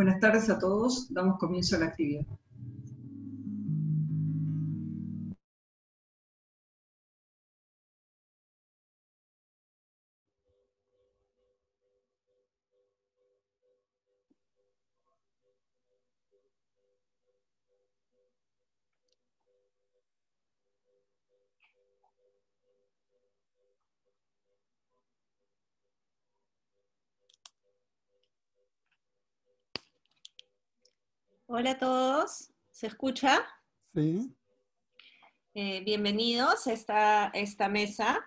Buenas tardes a todos. Damos comienzo a la actividad. Hola a todos, ¿se escucha? Sí. Eh, bienvenidos a esta, mesa.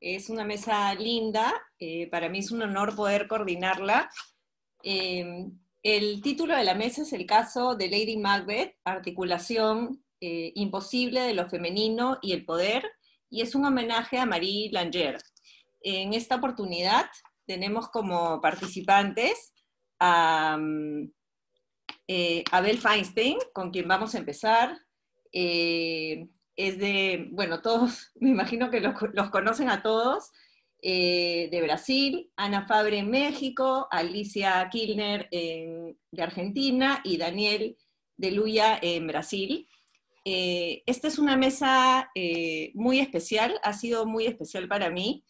Es una mesa linda, eh, para mí es un honor poder coordinarla. Eh, el título de la mesa es el caso de Lady Macbeth, articulación imposible de lo femenino y el poder, y es un homenaje a Marie Langer. En esta oportunidad tenemos como participantes a... Mm, eh, Abel Feinstein, con quien vamos a empezar, eh, es de, bueno, todos, me imagino que los, conocen a todos, eh, de Brasil, Ana Fabre en México, Alicia Kilner de Argentina y Daniel de Luya en Brasil. esta es una mesa muy especial, ha sido muy especial para mí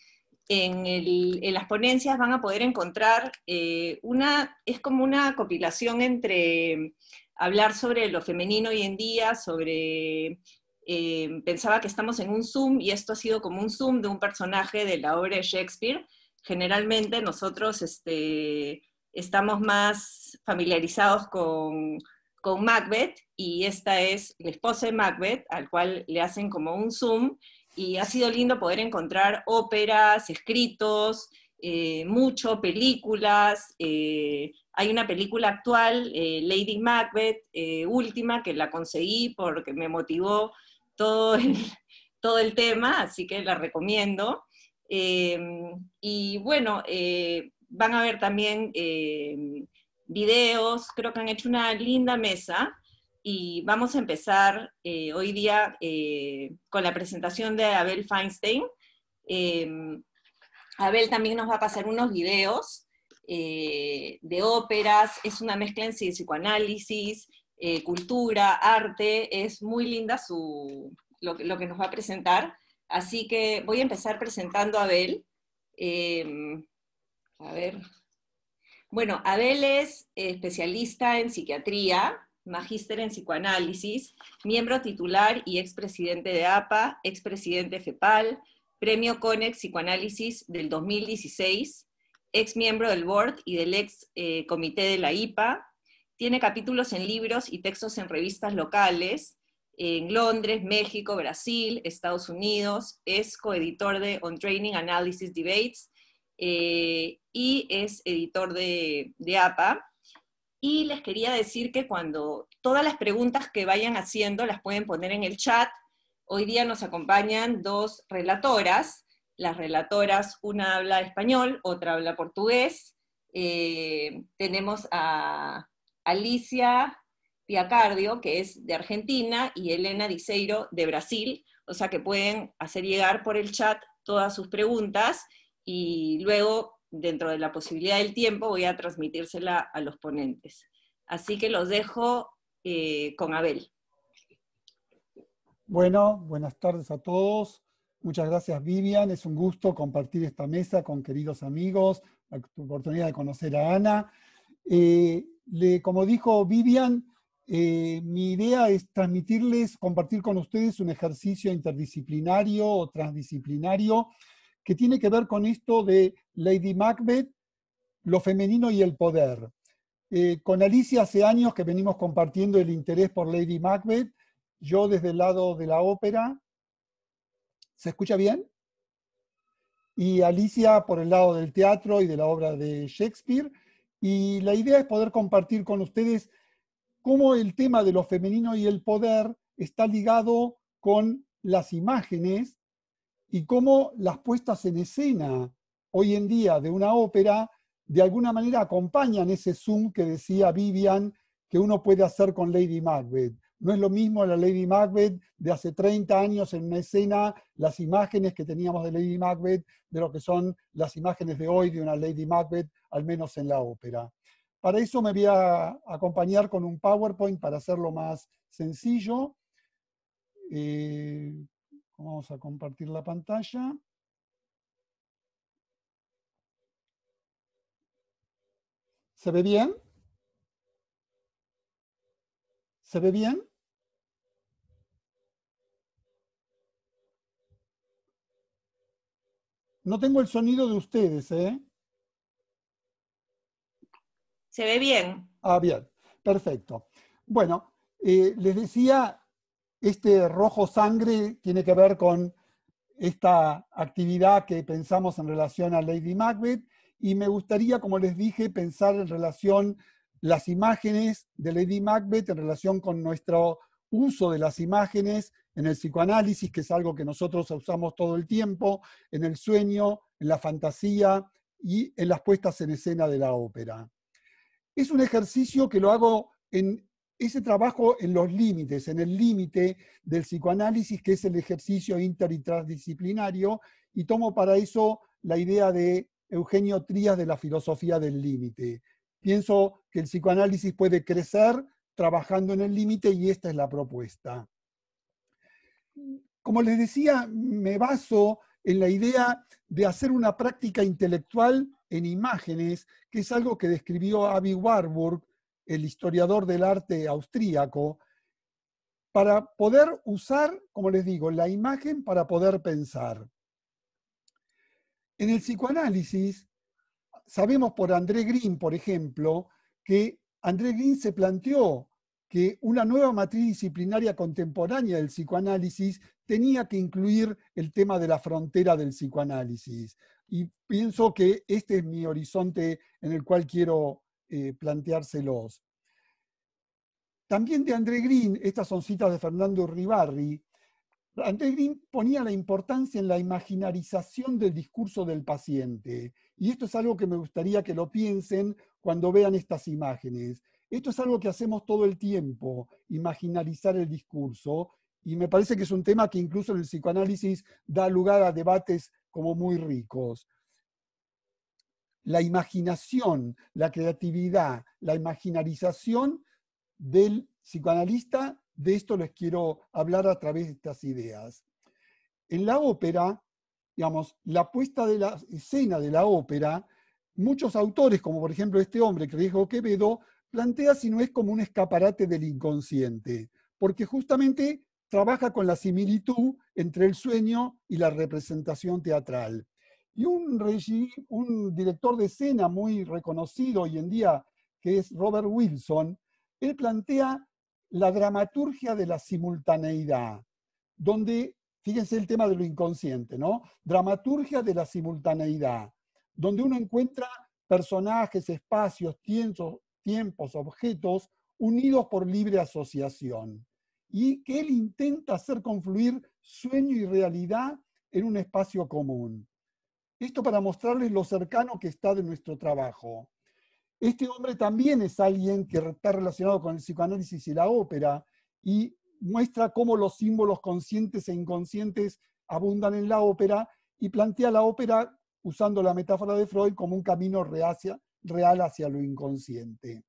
en, las ponencias van a poder encontrar eh, una, es como una compilación entre mm, hablar sobre lo femenino hoy en día, sobre, eh, pensaba que estamos en un Zoom y esto ha sido como un Zoom de un personaje de la obra de Shakespeare. Generalmente nosotros este, estamos más familiarizados con, con Macbeth y esta es la esposa de Macbeth, al cual le hacen como un Zoom y ha sido lindo poder encontrar óperas, escritos, eh, mucho, películas. Eh, hay una película actual, eh, Lady Macbeth, última, que la conseguí porque me motivó todo todo el tema, así que la recomiendo. y bueno, van a ver también videos, creo que han hecho una linda mesa y vamos a empezar eh, hoy día eh, con la presentación de Abel Feinstein. Em, Abel también nos va a pasar unos videos eh, de óperas, es una mezcla en psicoanálisis, cultura, arte, es muy linda su, lo, lo, que nos va a presentar. Así que voy a empezar presentando a Abel. Em, a ver, bueno, Abel es especialista en psiquiatría, magíster en psicoanálisis, miembro titular y expresidente de APA, expresidente FEPAL, premio CONEX Psicoanálisis del 2016, ex miembro del board y del ex eh, comité de la IPA, tiene capítulos en libros y textos en revistas locales en Londres, México, Brasil, Estados Unidos, es coeditor de On Training Analysis Debates eh, y es editor de APA. Y les quería decir que cuando todas las preguntas que vayan haciendo las pueden poner en el chat. Hoy día nos acompañan dos relatoras. Las relatoras, una habla español, otra habla portugués. Eh, tenemos a Alicia Piacardio, que es de Argentina, y Elena Diceiro, de Brasil. O sea que pueden hacer llegar por el chat todas sus preguntas y luego dentro de la posibilidad del tiempo, voy a transmitírsela a los ponentes. Así que los dejo eh, con Abel. Bueno, buenas tardes a todos. Muchas gracias Vivian, es un gusto compartir esta mesa con queridos amigos, la oportunidad de conocer a Ana. Eh, como dijo Vivian, eh, mi idea es transmitirles, compartir con ustedes un ejercicio interdisciplinario o transdisciplinario que tiene que ver con esto de Lady Macbeth, lo femenino y el poder. Eh, con Alicia hace años que venimos compartiendo el interés por Lady Macbeth, yo desde el lado de la ópera. ¿Se escucha bien? Y Alicia por el lado del teatro y de la obra de Shakespeare. Y la idea es poder compartir con ustedes cómo el tema de lo femenino y el poder está ligado con las imágenes y cómo las puestas en escena hoy en día de una ópera de alguna manera acompañan ese zoom que decía Vivian que uno puede hacer con Lady Macbeth. No es lo mismo la Lady Macbeth de hace 30 años en una escena, las imágenes que teníamos de Lady Macbeth, de lo que son las imágenes de hoy de una Lady Macbeth, al menos en la ópera. Para eso me voy a acompañar con un PowerPoint para hacerlo más sencillo. Eh, Vamos a compartir la pantalla. ¿Se ve bien? ¿Se ve bien? No tengo el sonido de ustedes, ¿eh? Se ve bien. Ah, bien. Perfecto. Bueno, eh, les decía, este rojo sangre tiene que ver con esta actividad que pensamos en relación a Lady Macbeth y me gustaría, como les dije, pensar en relación las imágenes de Lady Macbeth en relación con nuestro uso de las imágenes en el psicoanálisis, que es algo que nosotros usamos todo el tiempo, en el sueño, en la fantasía y en las puestas en escena de la ópera. Es un ejercicio que lo hago en ese trabajo en los límites, en el límite del psicoanálisis, que es el ejercicio inter y transdisciplinario, y tomo para eso la idea de Eugenio Trías de la filosofía del límite. Pienso que el psicoanálisis puede crecer trabajando en el límite y esta es la propuesta. Como les decía, me baso en la idea de hacer una práctica intelectual en imágenes, que es algo que describió Abby Warburg el historiador del arte austríaco, para poder usar, como les digo, la imagen para poder pensar. En el psicoanálisis, sabemos por André Green, por ejemplo, que André Green se planteó que una nueva matriz disciplinaria contemporánea del psicoanálisis tenía que incluir el tema de la frontera del psicoanálisis. Y pienso que este es mi horizonte en el cual quiero eh, planteárselos. También de André Green, estas son citas de Fernando Urribarri, André Green ponía la importancia en la imaginarización del discurso del paciente. Y esto es algo que me gustaría que lo piensen cuando vean estas imágenes. Esto es algo que hacemos todo el tiempo, imaginarizar el discurso. Y me parece que es un tema que incluso en el psicoanálisis da lugar a debates como muy ricos la imaginación, la creatividad, la imaginarización del psicoanalista, de esto les quiero hablar a través de estas ideas. En la ópera, digamos, la puesta de la escena de la ópera, muchos autores, como por ejemplo este hombre, que dijo Quevedo, plantea si no es como un escaparate del inconsciente, porque justamente trabaja con la similitud entre el sueño y la representación teatral y un, director de escena muy reconocido hoy en día, que es Robert Wilson, él plantea la dramaturgia de la simultaneidad, donde, fíjense el tema de lo inconsciente, ¿no? Dramaturgia de la simultaneidad, donde uno encuentra personajes, espacios, tiempos objetos unidos por libre asociación, y que él intenta hacer confluir sueño y realidad en un espacio común. Esto para mostrarles lo cercano que está de nuestro trabajo. Este hombre también es alguien que está relacionado con el psicoanálisis y la ópera y muestra cómo los símbolos conscientes e inconscientes abundan en la ópera y plantea la ópera, usando la metáfora de Freud, como un camino real hacia lo inconsciente.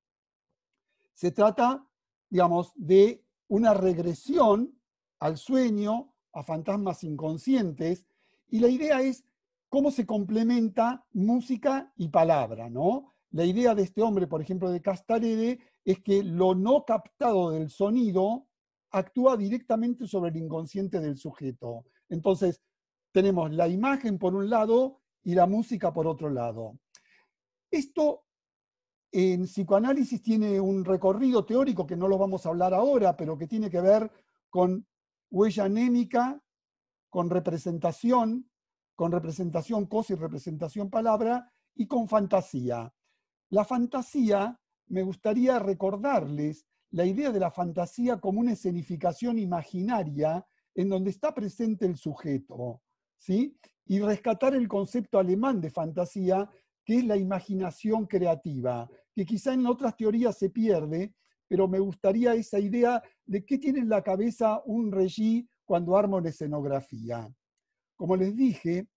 Se trata, digamos, de una regresión al sueño, a fantasmas inconscientes, y la idea es cómo se complementa música y palabra, ¿no? La idea de este hombre, por ejemplo, de Castarede, es que lo no captado del sonido actúa directamente sobre el inconsciente del sujeto. Entonces, tenemos la imagen por un lado y la música por otro lado. Esto en psicoanálisis tiene un recorrido teórico que no lo vamos a hablar ahora, pero que tiene que ver con huella anémica, con representación, con representación cosa y representación palabra, y con fantasía. La fantasía, me gustaría recordarles la idea de la fantasía como una escenificación imaginaria en donde está presente el sujeto, ¿sí? Y rescatar el concepto alemán de fantasía, que es la imaginación creativa, que quizá en otras teorías se pierde, pero me gustaría esa idea de qué tiene en la cabeza un regí cuando arma una escenografía. Como les dije,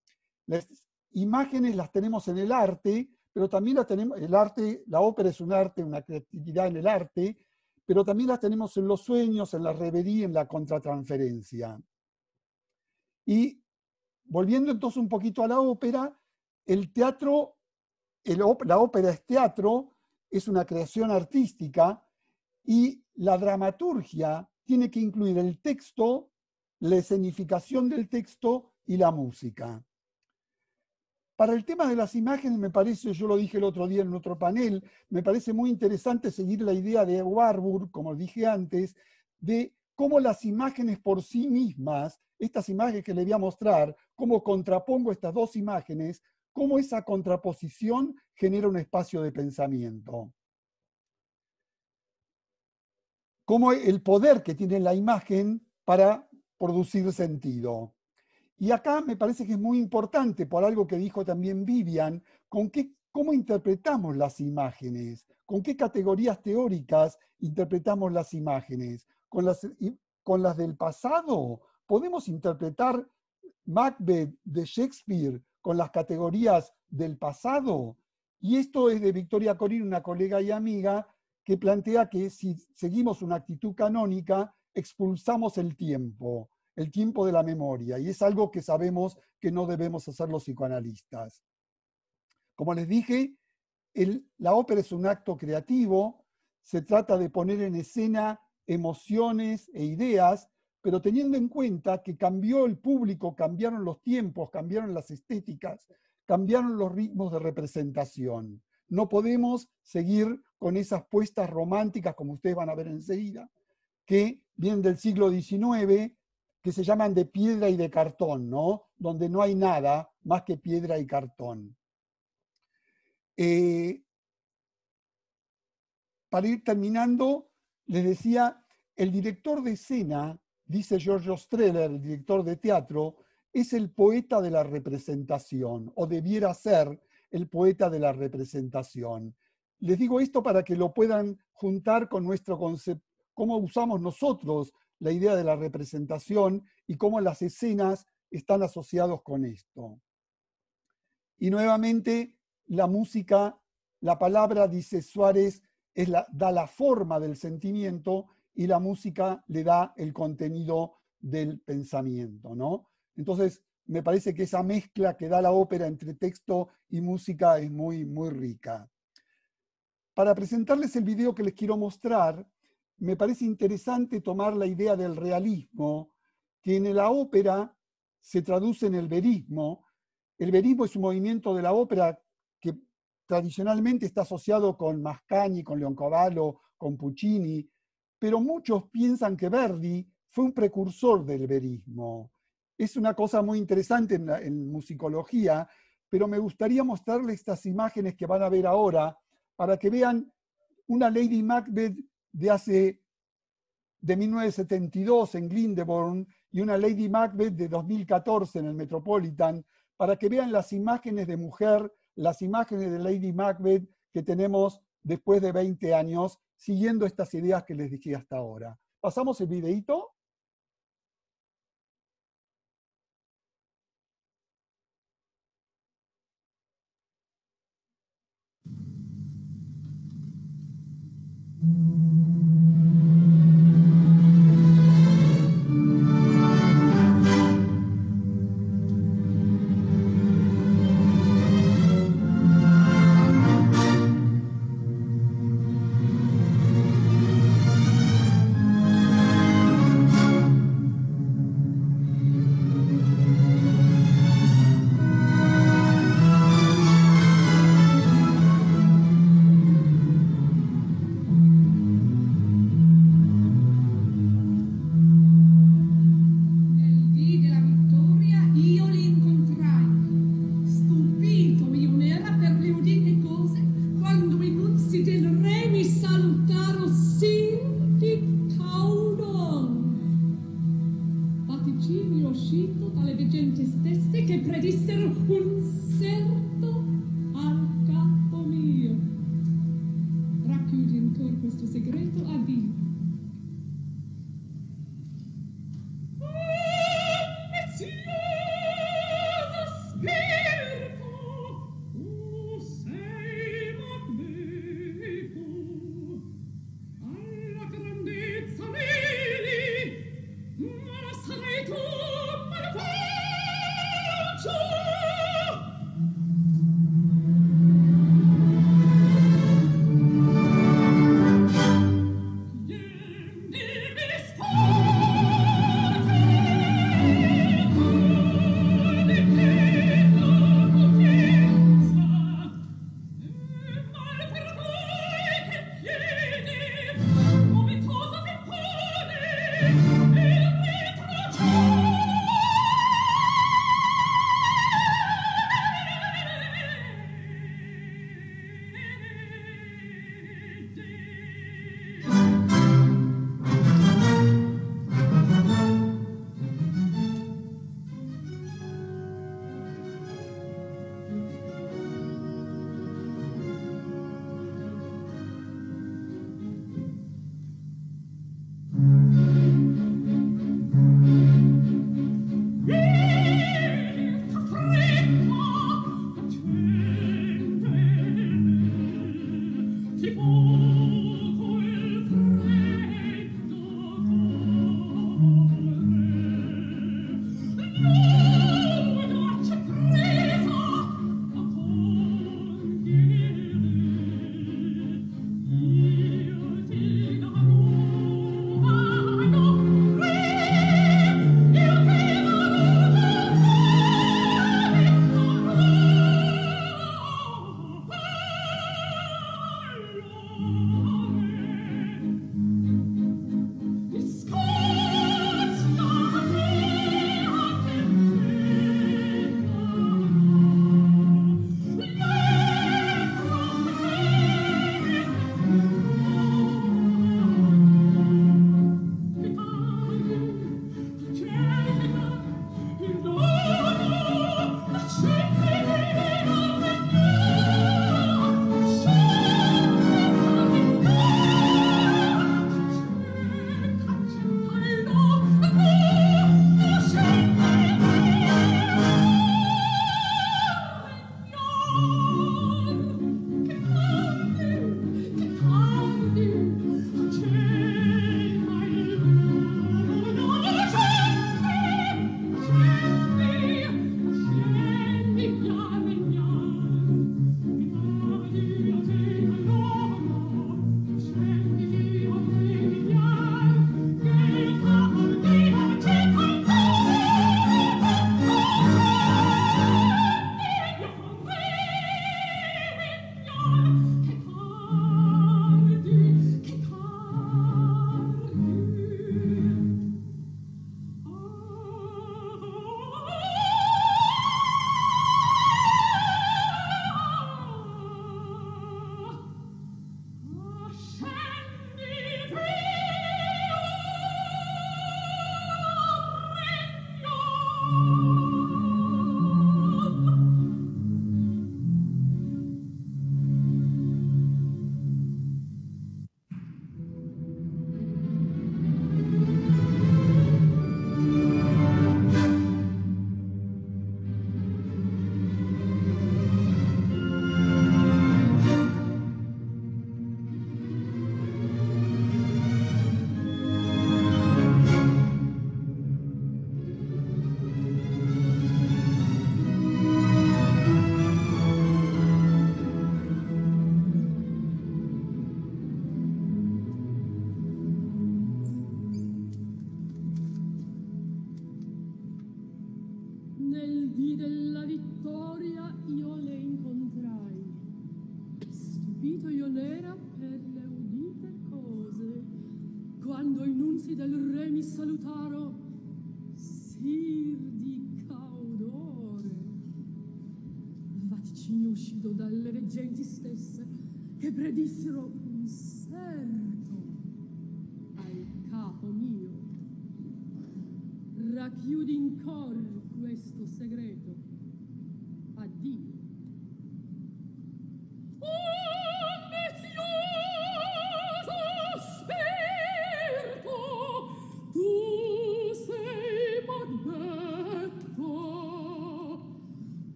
las imágenes las tenemos en el arte, pero también las tenemos, el arte, la ópera es un arte, una creatividad en el arte, pero también las tenemos en los sueños, en la revería, en la contratransferencia. Y volviendo entonces un poquito a la ópera, el teatro, la ópera es teatro, es una creación artística y la dramaturgia tiene que incluir el texto, la escenificación del texto y la música. Para el tema de las imágenes, me parece, yo lo dije el otro día en otro panel, me parece muy interesante seguir la idea de Warburg, como dije antes, de cómo las imágenes por sí mismas, estas imágenes que le voy a mostrar, cómo contrapongo estas dos imágenes, cómo esa contraposición genera un espacio de pensamiento. Cómo el poder que tiene la imagen para producir sentido. Y acá me parece que es muy importante, por algo que dijo también Vivian, cómo interpretamos las imágenes, con qué categorías teóricas interpretamos las imágenes. Con las, con las del pasado podemos interpretar Macbeth de Shakespeare con las categorías del pasado. Y esto es de Victoria Corín, una colega y amiga, que plantea que si seguimos una actitud canónica, expulsamos el tiempo el tiempo de la memoria, y es algo que sabemos que no debemos hacer los psicoanalistas. Como les dije, la ópera es un acto creativo, se trata de poner en escena emociones e ideas, pero teniendo en cuenta que cambió el público, cambiaron los tiempos, cambiaron las estéticas, cambiaron los ritmos de representación. No podemos seguir con esas puestas románticas, como ustedes van a ver enseguida, que vienen del siglo XIX que se llaman de piedra y de cartón, ¿no? Donde no hay nada más que piedra y cartón. Eh, para ir terminando, les decía, el director de escena, dice Giorgio Streller, el director de teatro, es el poeta de la representación, o debiera ser el poeta de la representación. Les digo esto para que lo puedan juntar con nuestro concepto, cómo usamos nosotros la idea de la representación y cómo las escenas están asociados con esto. Y nuevamente, la música, la palabra, dice Suárez, es la, da la forma del sentimiento y la música le da el contenido del pensamiento, ¿no? Entonces, me parece que esa mezcla que da la ópera entre texto y música es muy, muy rica. Para presentarles el video que les quiero mostrar, me parece interesante tomar la idea del realismo, que en la ópera se traduce en el verismo. El verismo es un movimiento de la ópera que tradicionalmente está asociado con Mascagni, con Leoncavallo, con Puccini, pero muchos piensan que Verdi fue un precursor del verismo. Es una cosa muy interesante en, musicología, pero me gustaría mostrarles estas imágenes que van a ver ahora para que vean una Lady Macbeth de hace de 1972 en Glyndebourne y una Lady Macbeth de 2014 en el Metropolitan, para que vean las imágenes de mujer, las imágenes de Lady Macbeth que tenemos después de 20 años, siguiendo estas ideas que les dije hasta ahora. ¿Pasamos el videito?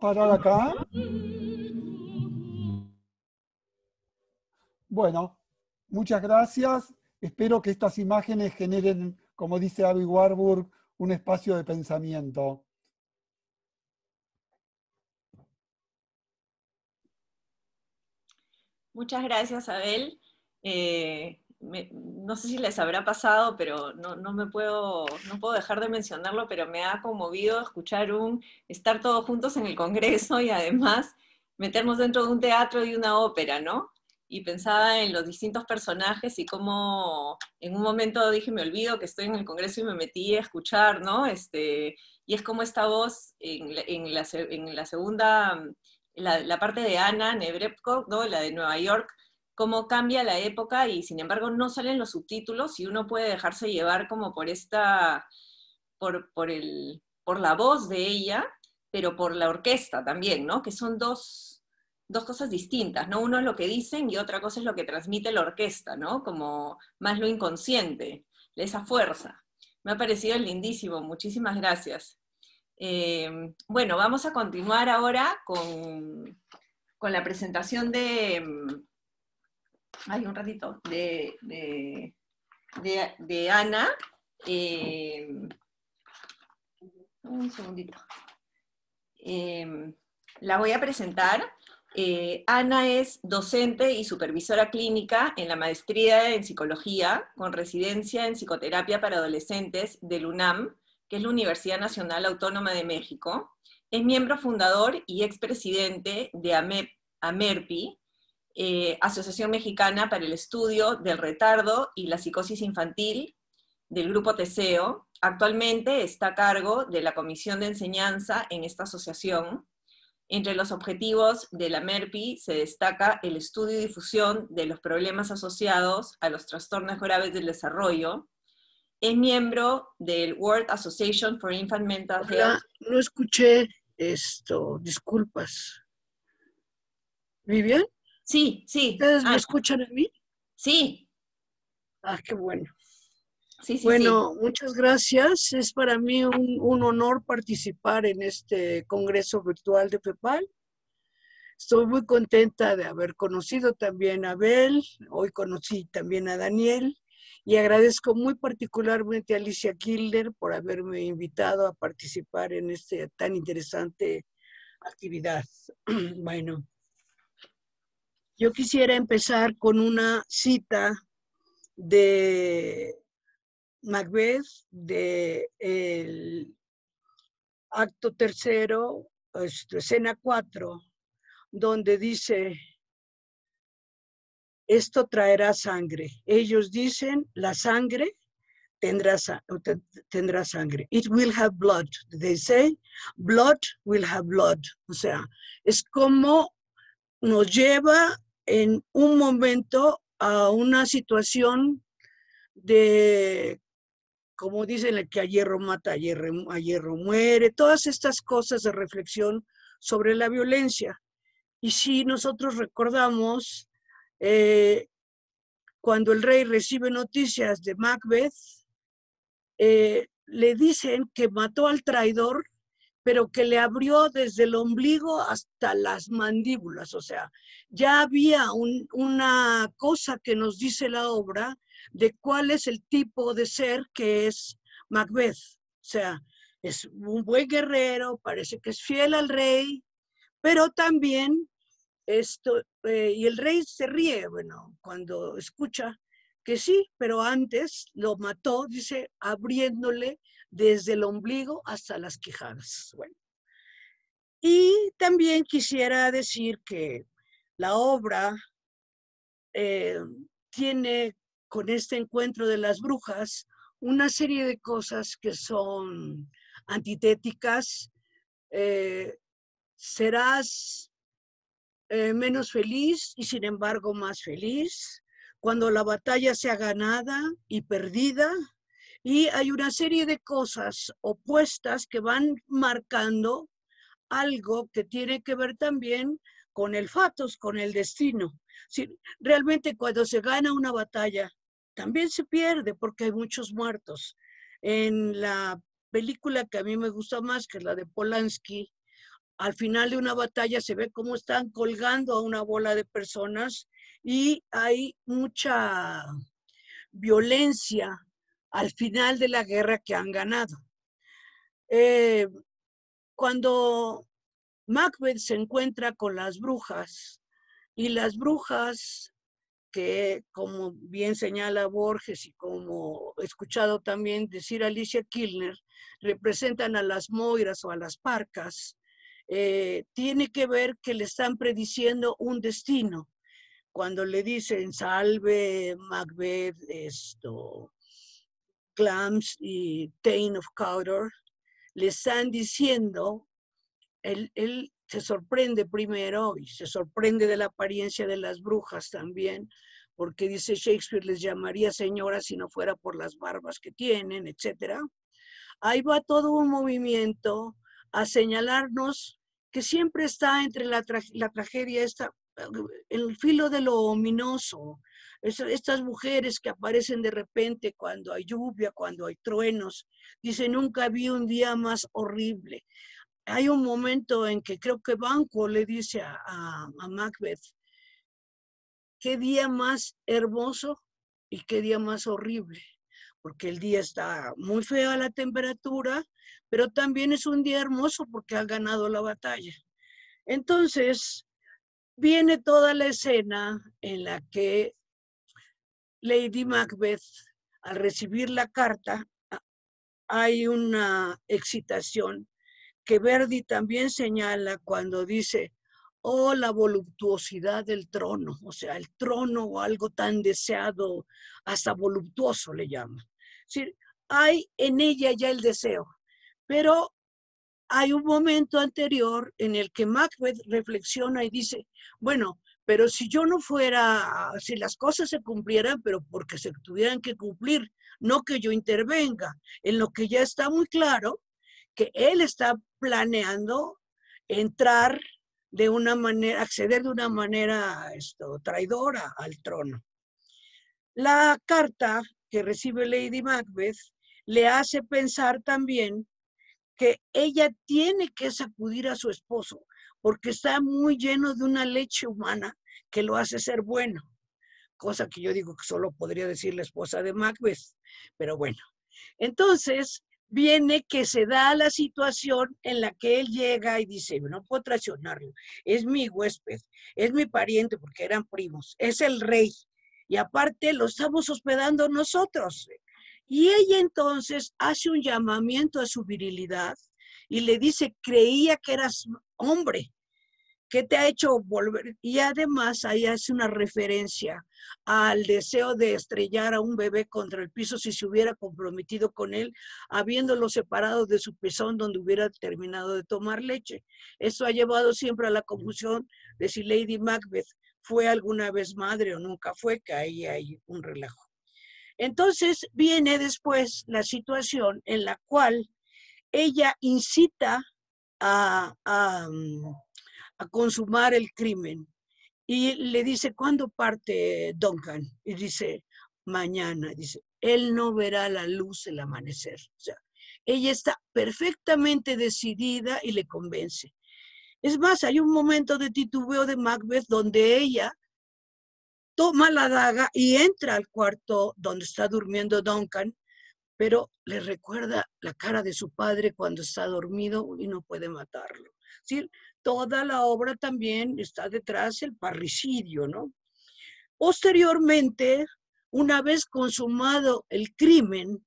parar acá. Bueno, muchas gracias. Espero que estas imágenes generen, como dice Abby Warburg, un espacio de pensamiento. Muchas gracias, Abel. Eh, me, no sé si les habrá pasado, pero no, me puedo, no puedo dejar de mencionarlo, pero me ha conmovido escuchar un, estar todos juntos en el Congreso y además meternos dentro de un teatro y una ópera, ¿no? Y pensaba en los distintos personajes y cómo en un momento dije, me olvido que estoy en el Congreso y me metí a escuchar, ¿no? Este, y es como esta voz en la, en la, segunda, la, parte de Ana Nebrepko, ¿no? La de Nueva York, cómo cambia la época y sin embargo no salen los subtítulos y uno puede dejarse llevar como por esta, por, el, por la voz de ella, pero por la orquesta también, ¿no? Que son dos, cosas distintas, ¿no? Uno es lo que dicen y otra cosa es lo que transmite la orquesta, ¿no? Como más lo inconsciente, esa fuerza. Me ha parecido lindísimo, muchísimas gracias. Eh, bueno, vamos a continuar ahora con la presentación de, hay un ratito, de, Ana. Em, un segundito. Em, la voy a presentar. Eh, Ana es docente y supervisora clínica en la maestría en psicología con residencia en psicoterapia para adolescentes del UNAM, que es la Universidad Nacional Autónoma de México. Es miembro fundador y expresidente de AMERPI, eh, asociación Mexicana para el Estudio del Retardo y la Psicosis Infantil del Grupo Teseo. Actualmente está a cargo de la Comisión de Enseñanza en esta asociación. Entre los objetivos de la MERPI se destaca el estudio y difusión de los problemas asociados a los trastornos graves del desarrollo. Es miembro del World Association for Infant Mental Health. no escuché esto, disculpas. ¿Vivian? Sí, sí. ¿Ustedes me ah. escuchan a mí? Sí. Ah, qué bueno. Sí, sí, bueno, muchas gracias. Es para mí un, un, honor participar en este Congreso Virtual de FEPAL. Estoy muy contenta de haber conocido también a Abel, hoy conocí también a Daniel y agradezco muy particularmente a Alicia Kilder por haberme invitado a participar en esta tan interesante actividad. bueno, yo quisiera empezar con una cita de Macbeth, de el acto tercero, este, escena cuatro, donde dice, esto traerá sangre. Ellos dicen, la sangre tendrá, tendrá sangre. It will have blood. They say, blood will have blood. O sea, es como nos lleva en un momento a una situación de, como dicen, el que a hierro mata, a hierro, hierro muere, todas estas cosas de reflexión sobre la violencia. Y si nosotros recordamos, eh, cuando el rey recibe noticias de Macbeth, eh, le dicen que mató al traidor pero que le abrió desde el ombligo hasta las mandíbulas. O sea, ya había una cosa que nos dice la obra de cuál es el tipo de ser que es Macbeth. O sea, es un buen guerrero, parece que es fiel al rey, pero también esto, eh, y el rey se ríe, bueno, cuando escucha que sí, pero antes lo mató, dice, abriéndole desde el ombligo hasta las quijadas. y también quisiera decir que la obra eh, tiene con este encuentro de las brujas una serie de cosas que son antitéticas. Eh, serás eh, menos feliz y sin embargo más feliz. Cuando la batalla sea ganada y perdida, y hay una serie de cosas opuestas que van marcando algo que tiene que ver también con el fatos, con el destino. Si, realmente cuando se gana una batalla, también se pierde porque hay muchos muertos. En la película que a mí me gusta más, que es la de Polanski, al final de una batalla se ve cómo están colgando a una bola de personas y hay mucha violencia al final de la guerra que han ganado. Eh, cuando Macbeth se encuentra con las brujas y las brujas que, como bien señala Borges y como he escuchado también decir Alicia Kilner, representan a las moiras o a las parcas, eh, tiene que ver que le están prediciendo un destino. Cuando le dicen salve Macbeth, esto, Clams y Tane of Cowder le están diciendo, él, se sorprende primero y se sorprende de la apariencia de las brujas también, porque dice Shakespeare les llamaría señoras si no fuera por las barbas que tienen, etc. Ahí va todo un movimiento a señalarnos que siempre está entre la, la tragedia, esta, eh, el filo de lo ominoso, estas mujeres que aparecen de repente cuando hay lluvia, cuando hay truenos, dice, nunca vi un día más horrible. Hay un momento en que creo que Banco le dice a, a Macbeth, qué día más hermoso y qué día más horrible, porque el día está muy feo a la temperatura, pero también es un día hermoso porque ha ganado la batalla. Entonces, viene toda la escena en la que Lady Macbeth, al recibir la carta, hay una excitación que Verdi también señala cuando dice, oh, la voluptuosidad del trono, o sea, el trono o algo tan deseado, hasta voluptuoso le llama. Es decir, hay en ella ya el deseo, pero hay un momento anterior en el que Macbeth reflexiona y dice, bueno, pero si yo no fuera, ah, si las cosas se cumplieran, pero porque se tuvieran que cumplir, no que yo intervenga, en lo que ya está muy claro, que él está planeando entrar de una manera, acceder de una manera esto, traidora al trono. La carta que recibe Lady Macbeth le hace pensar también que ella tiene que sacudir a su esposo porque está muy lleno de una leche humana que lo hace ser bueno, cosa que yo digo que solo podría decir la esposa de Macbeth, pero bueno. Entonces, viene que se da la situación en la que él llega y dice, no puedo traicionarlo, es mi huésped, es mi pariente porque eran primos, es el rey y aparte lo estamos hospedando nosotros. Y ella entonces hace un llamamiento a su virilidad y le dice, creía que eras hombre, ¿Qué te ha hecho volver? Y además ahí hace una referencia al deseo de estrellar a un bebé contra el piso si se hubiera comprometido con él, habiéndolo separado de su pezón donde hubiera terminado de tomar leche. Esto ha llevado siempre a la confusión de si Lady Macbeth fue alguna vez madre o nunca fue, que ahí hay un relajo. Entonces viene después la situación en la cual ella incita a mm, a consumar el crimen. Y le dice, ¿cuándo parte Duncan? Y dice, mañana. Dice, él no verá la luz el amanecer. O sea, ella está perfectamente decidida y le convence. Es más, hay un momento de titubeo de Macbeth donde ella toma la daga y entra al cuarto donde está durmiendo Duncan, pero le recuerda la cara de su padre cuando está dormido y no puede matarlo. Es decir, toda la obra también está detrás del parricidio, ¿no? Posteriormente, una vez consumado el crimen,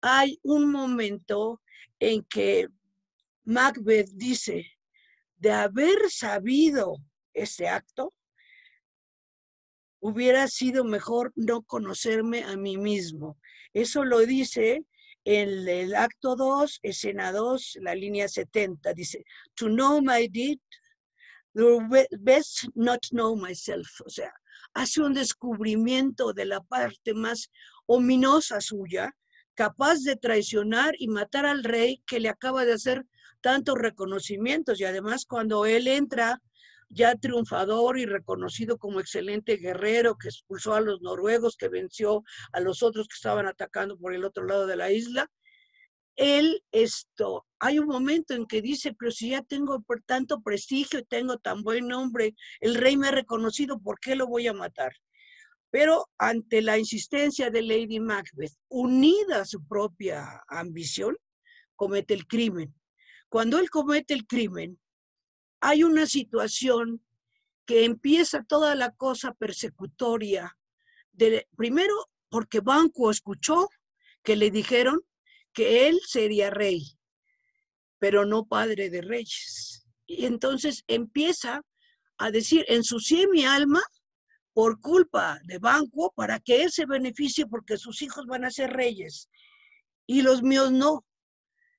hay un momento en que Macbeth dice, de haber sabido ese acto, hubiera sido mejor no conocerme a mí mismo. Eso lo dice en el acto 2, escena 2, la línea 70, dice, to know my deed, the best not know myself. O sea, hace un descubrimiento de la parte más ominosa suya, capaz de traicionar y matar al rey que le acaba de hacer tantos reconocimientos. Y además cuando él entra ya triunfador y reconocido como excelente guerrero que expulsó a los noruegos, que venció a los otros que estaban atacando por el otro lado de la isla. Él, esto, hay un momento en que dice, pero si ya tengo por tanto prestigio, y tengo tan buen nombre, el rey me ha reconocido, ¿por qué lo voy a matar? Pero ante la insistencia de Lady Macbeth, unida a su propia ambición, comete el crimen. Cuando él comete el crimen, hay una situación que empieza toda la cosa persecutoria. De, primero, porque Banco escuchó que le dijeron que él sería rey, pero no padre de reyes. Y entonces empieza a decir, ensucié mi alma por culpa de Banco para que él se beneficie porque sus hijos van a ser reyes y los míos no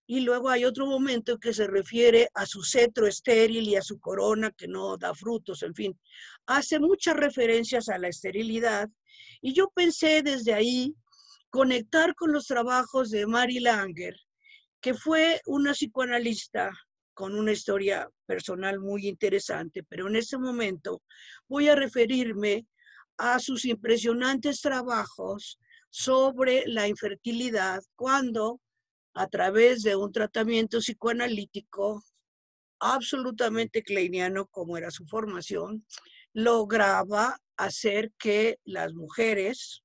y luego hay otro momento que se refiere a su cetro estéril y a su corona que no da frutos, en fin. Hace muchas referencias a la esterilidad y yo pensé desde ahí conectar con los trabajos de Mary Langer, que fue una psicoanalista con una historia personal muy interesante, pero en este momento voy a referirme a sus impresionantes trabajos sobre la infertilidad cuando a través de un tratamiento psicoanalítico absolutamente kleiniano como era su formación, lograba hacer que las mujeres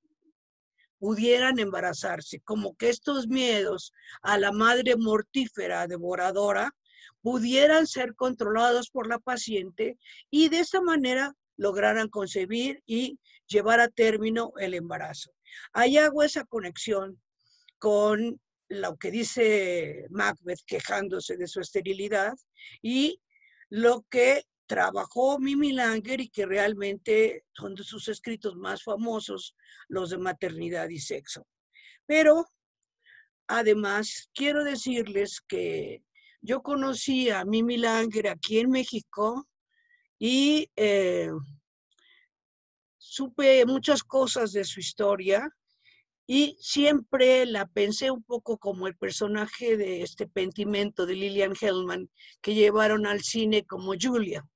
pudieran embarazarse, como que estos miedos a la madre mortífera, devoradora, pudieran ser controlados por la paciente y de esta manera lograran concebir y llevar a término el embarazo. Ahí hago esa conexión con lo que dice Macbeth quejándose de su esterilidad y lo que trabajó Mimi Langer y que realmente son de sus escritos más famosos, los de maternidad y sexo. Pero además quiero decirles que yo conocí a Mimi Langer aquí en México y eh, supe muchas cosas de su historia y siempre la pensé un poco como el personaje de este pentimento de Lillian Hellman que llevaron al cine como Julia.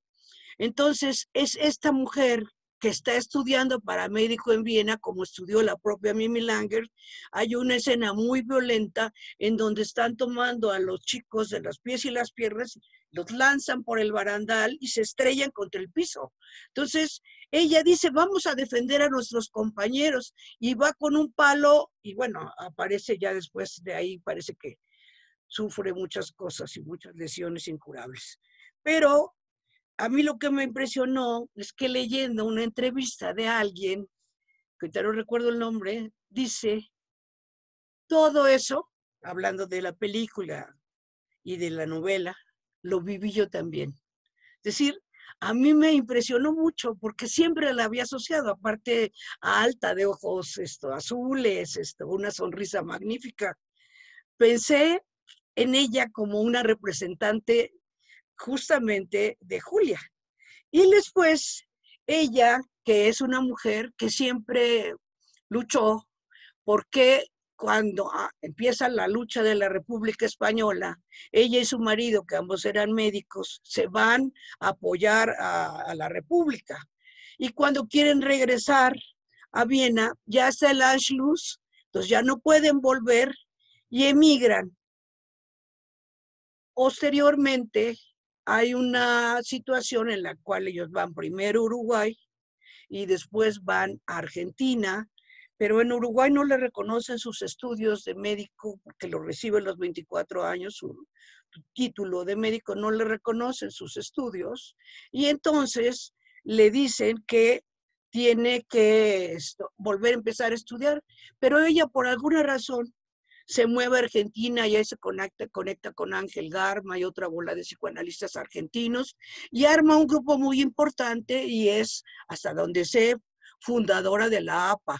Entonces, es esta mujer que está estudiando paramédico en Viena, como estudió la propia Mimi Langer, hay una escena muy violenta en donde están tomando a los chicos de los pies y las piernas, los lanzan por el barandal y se estrellan contra el piso. Entonces, ella dice, vamos a defender a nuestros compañeros y va con un palo y bueno, aparece ya después de ahí, parece que sufre muchas cosas y muchas lesiones incurables. Pero a mí lo que me impresionó es que leyendo una entrevista de alguien, que no recuerdo el nombre, dice, todo eso, hablando de la película y de la novela, lo viví yo también. Es decir, a mí me impresionó mucho porque siempre la había asociado, aparte alta de ojos esto, azules, esto, una sonrisa magnífica. Pensé en ella como una representante justamente de Julia. Y después, ella, que es una mujer que siempre luchó, porque cuando ah, empieza la lucha de la República Española, ella y su marido, que ambos eran médicos, se van a apoyar a, la República. Y cuando quieren regresar a Viena, ya está el Anschluss, entonces ya no pueden volver y emigran. Posteriormente, hay una situación en la cual ellos van primero a Uruguay y después van a Argentina, pero en Uruguay no le reconocen sus estudios de médico, que lo recibe a los 24 años, su título de médico, no le reconocen sus estudios, y entonces le dicen que tiene que volver a empezar a estudiar, pero ella por alguna razón se mueve a Argentina y ahí se conecta, con Ángel Garma y otra bola de psicoanalistas argentinos y arma un grupo muy importante y es, hasta donde sé, fundadora de la APA,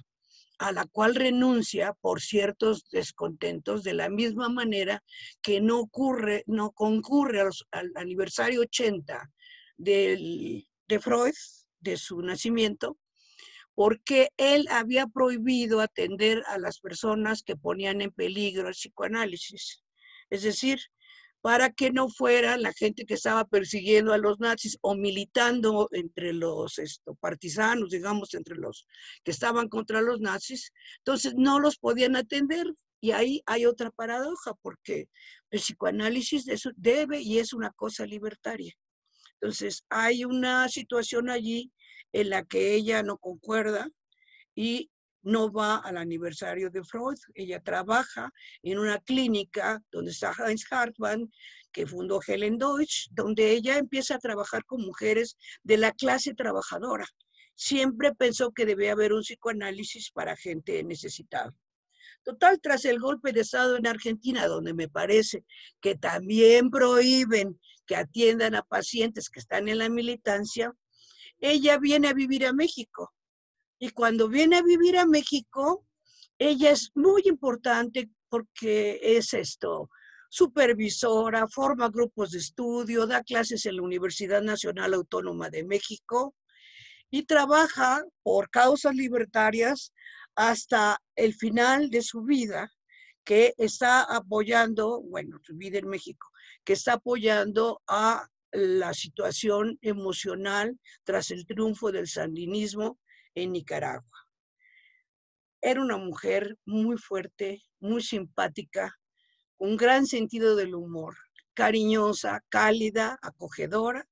a la cual renuncia por ciertos descontentos de la misma manera que no ocurre, no concurre al, aniversario 80 del, de Freud, de su nacimiento, porque él había prohibido atender a las personas que ponían en peligro el psicoanálisis. Es decir, para que no fuera la gente que estaba persiguiendo a los nazis o militando entre los esto, partisanos, digamos, entre los que estaban contra los nazis. Entonces no los podían atender. Y ahí hay otra paradoja, porque el psicoanálisis eso debe y es una cosa libertaria. Entonces hay una situación allí en la que ella no concuerda y no va al aniversario de Freud. Ella trabaja en una clínica donde está Heinz Hartmann, que fundó Helen Deutsch, donde ella empieza a trabajar con mujeres de la clase trabajadora. Siempre pensó que debía haber un psicoanálisis para gente necesitada. Total, tras el golpe de Estado en Argentina, donde me parece que también prohíben que atiendan a pacientes que están en la militancia, ella viene a vivir a México. Y cuando viene a vivir a México, ella es muy importante porque es esto, supervisora, forma grupos de estudio, da clases en la Universidad Nacional Autónoma de México y trabaja por causas libertarias hasta el final de su vida, que está apoyando, bueno, su vida en México, que está apoyando a la situación emocional tras el triunfo del sandinismo en Nicaragua. Era una mujer muy fuerte, muy simpática, con gran sentido del humor, cariñosa, cálida, acogedora.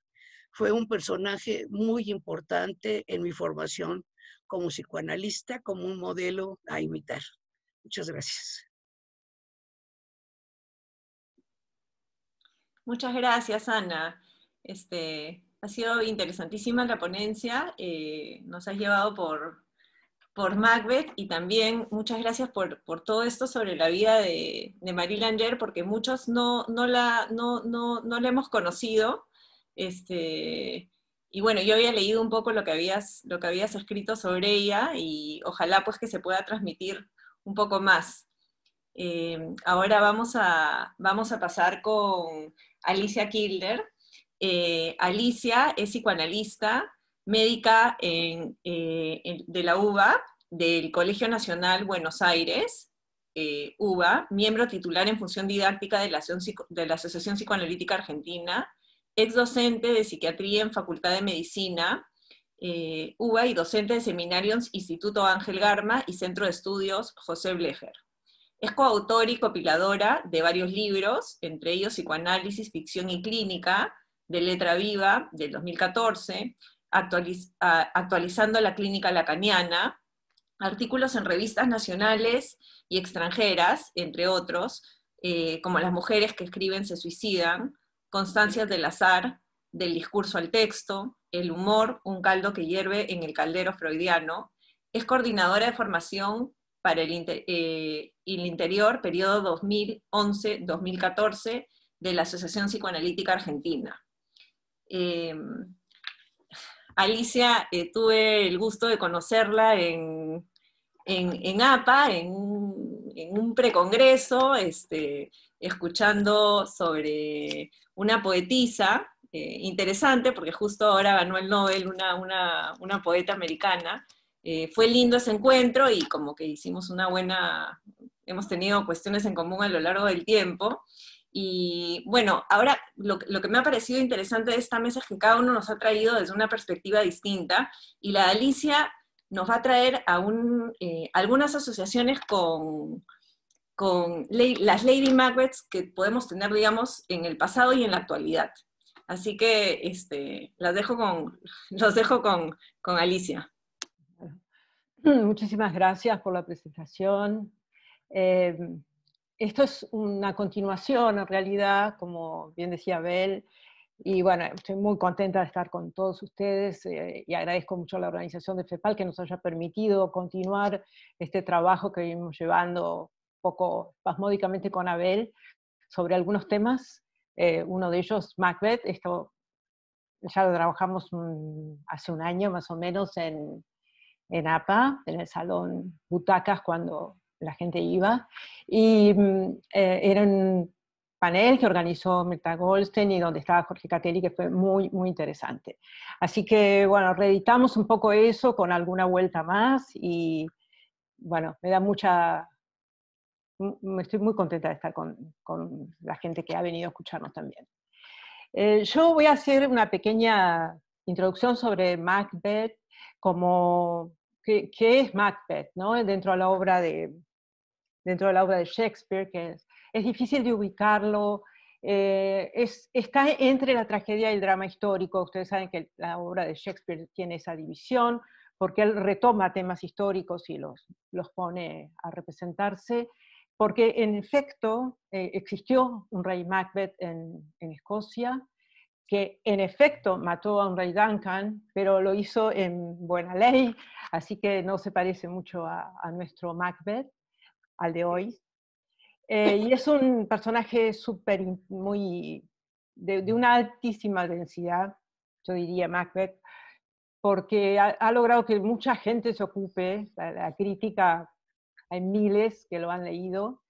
Fue un personaje muy importante en mi formación como psicoanalista, como un modelo a imitar. Muchas gracias. Muchas gracias, Ana. Este, ha sido interesantísima la ponencia, eh, nos has llevado por, Macbeth y también muchas gracias por, todo esto sobre la vida de, de Marie Langer, porque muchos no, la, hemos conocido. Este, y bueno, yo había leído un poco lo que, habías, lo que habías escrito sobre ella y ojalá pues que se pueda transmitir un poco más. Eh, ahora vamos a, vamos a pasar con Alicia Kilder, eh, Alicia es psicoanalista, médica eh, de la UBA, del Colegio Nacional Buenos Aires, eh, UBA, miembro titular en función didáctica de la, Asociación Psicoanalítica Argentina, ex docente de psiquiatría en Facultad de Medicina, UBA y docente de seminarios Instituto Ángel Garma y Centro de Estudios José Blecher. Es coautora y copiladora de varios libros, entre ellos Psicoanálisis, Ficción y Clínica, de Letra Viva del 2014, actualizando la clínica lacaniana, artículos en revistas nacionales y extranjeras, entre otros, eh, como Las mujeres que escriben se suicidan, Constancias del azar, Del discurso al texto, El humor, un caldo que hierve en el caldero freudiano. Es coordinadora de formación para el, eh, el interior, periodo 2011-2014, de la Asociación Psicoanalítica Argentina. Em, Alicia, eh, tuve el gusto de conocerla en, en, APA, en, un precongreso, este, escuchando sobre una poetisa eh, interesante, porque justo ahora ganó el Nobel una, poeta americana. Eh, fue lindo ese encuentro y como que hicimos una buena, hemos tenido cuestiones en común a lo largo del tiempo. Y bueno, ahora lo, que me ha parecido interesante de esta mesa es que cada uno nos ha traído desde una perspectiva distinta y la Alicia nos va a traer a eh, algunas asociaciones con, con las Lady Macbeths que podemos tener, digamos, en el pasado y en la actualidad. Así que este, las dejo con, los dejo con, con Alicia. Muchísimas gracias por la presentación. Eh, esto es una continuación en realidad, como bien decía Abel. y bueno, estoy muy contenta de estar con todos ustedes eh, y agradezco mucho a la organización de FEPAL que nos haya permitido continuar este trabajo que venimos llevando poco pasmódicamente con Abel sobre algunos temas. Eh, uno de ellos, Macbeth, esto ya lo trabajamos hace un año más o menos en APA, en el Salón Butacas, cuando la gente iba, y mm, eh, era un panel que organizó Mirta Goldstein y donde estaba Jorge Catelli, que fue muy, muy interesante. Así que, bueno, reeditamos un poco eso con alguna vuelta más y, bueno, me da mucha... Estoy muy contenta de estar con, con la gente que ha venido a escucharnos también. Eh, yo voy a hacer una pequeña introducción sobre Macbeth, como qué, es Macbeth, ¿no? dentro de la obra de, dentro de la obra de Shakespeare, que es, difícil de ubicarlo, eh, está entre la tragedia y el drama histórico. Ustedes saben que la obra de Shakespeare tiene esa división, porque él retoma temas históricos y los, los pone a representarse, porque en efecto eh, existió un rey Macbeth en, Escocia, que en efecto mató a un rey Duncan, pero lo hizo en buena ley, así que no se parece mucho a nuestro Macbeth al de hoy. Eh, y es un personaje súper, muy, de, una altísima densidad, yo diría Macbeth, porque ha, logrado que mucha gente se ocupe, la, crítica, hay miles que lo han leído,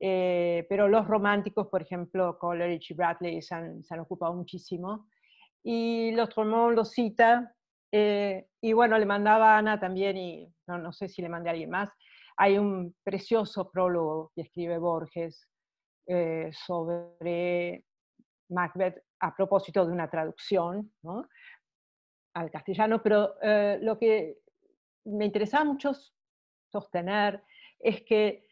eh, pero los románticos, por ejemplo, Coleridge y Bradley se han, ocupado muchísimo. Y los Tromón lo cita, eh, y bueno, le mandaba a Ana también, y no, no sé si le mandé a alguien más, hay un precioso prólogo que escribe Borges eh, sobre Macbeth a propósito de una traducción al castellano, pero eh, lo que me interesa mucho sostener es que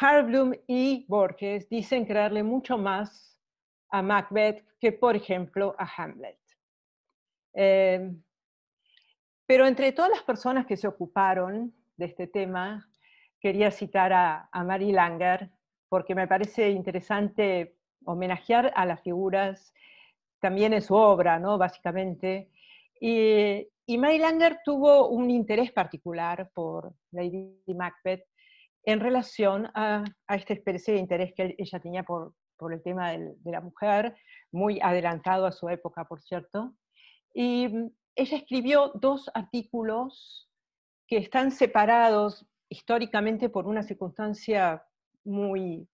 Harblum y Borges dicen creerle mucho más a Macbeth que, por ejemplo, a Hamlet. Em, pero entre todas las personas que se ocuparon de este tema, quería citar a, Mary Langer, porque me parece interesante homenajear a las figuras también en su obra, ¿no? Básicamente. Y, Mary Langer tuvo un interés particular por Lady Macbeth en relación a, a esta especie de interés que ella tenía por, por el tema de la mujer, muy adelantado a su época, por cierto. Y mm, ella escribió dos artículos que están separados históricamente por una circunstancia muy,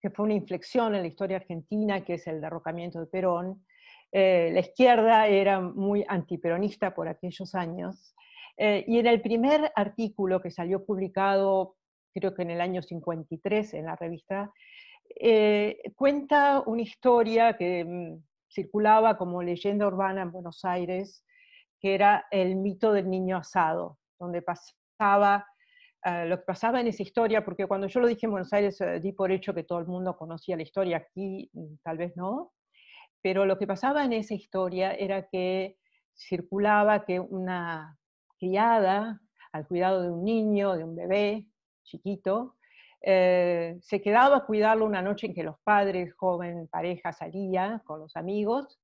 que fue una inflexión en la historia argentina, que es el derrocamiento de Perón. Eh, la izquierda era muy antiperonista por aquellos años. Eh, y en el primer artículo que salió publicado, creo que en el año 53 en la revista, eh, cuenta una historia que mm, circulaba como leyenda urbana en Buenos Aires, que era el mito del niño asado donde pasaba eh, lo que pasaba en esa historia, porque cuando yo lo dije en Buenos Aires eh, di por hecho que todo el mundo conocía la historia, aquí mm, tal vez no, pero lo que pasaba en esa historia era que circulaba que una criada al cuidado de un niño, de un bebé chiquito, eh, se quedaba a cuidarlo una noche en que los padres, joven, pareja, salía con los amigos,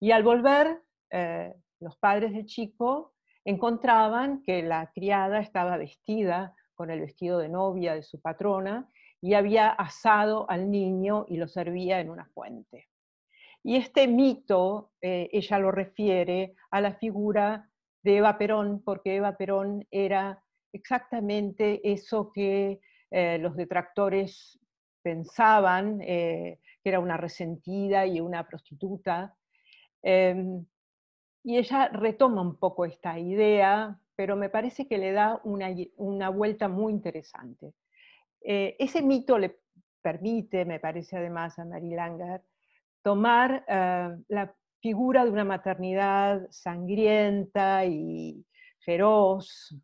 y al volver, los padres del chico encontraban que la criada estaba vestida con el vestido de novia de su patrona y había asado al niño y lo servía en una fuente. Y este mito eh, ella lo refiere a la figura de Eva Perón, porque Eva Perón era exactamente eso que eh, los detractores pensaban, eh, que era una resentida y una prostituta. Em, y ella retoma un poco esta idea, pero me parece que le da una, vuelta muy interesante. Eh, ese mito le permite, me parece además a Marie Langer, tomar eh, la figura de una maternidad sangrienta y feroz,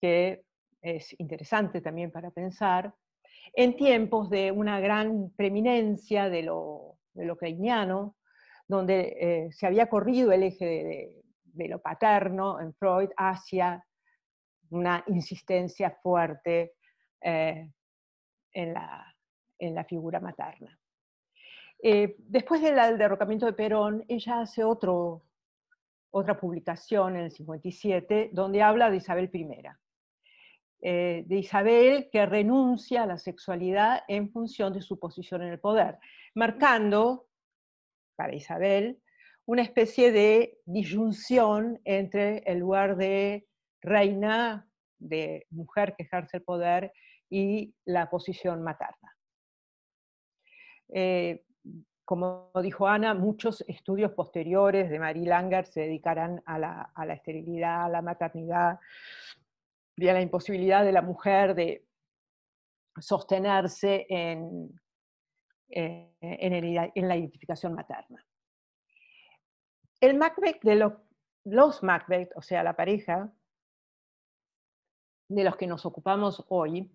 que es interesante también para pensar, en tiempos de una gran preeminencia de lo, de donde eh, se había corrido el eje de, lo paterno en Freud hacia una insistencia fuerte eh, en, la, figura materna. Eh, después del, derrocamiento de Perón, ella hace otro, otra publicación en el 57, donde habla de Isabel I. de Isabel que renuncia a la sexualidad en función de su posición en el poder, marcando para Isabel, una especie de disyunción entre el lugar de reina, de mujer que ejerce el poder, y la posición materna. Eh, como dijo Ana, muchos estudios posteriores de Marie Langer se dedicarán a la esterilidad, a la maternidad, y a la imposibilidad de la mujer de sostenerse en eh, en, la identificación materna. El Macbeth de los, Macbeth, o sea, la pareja de los que nos ocupamos hoy,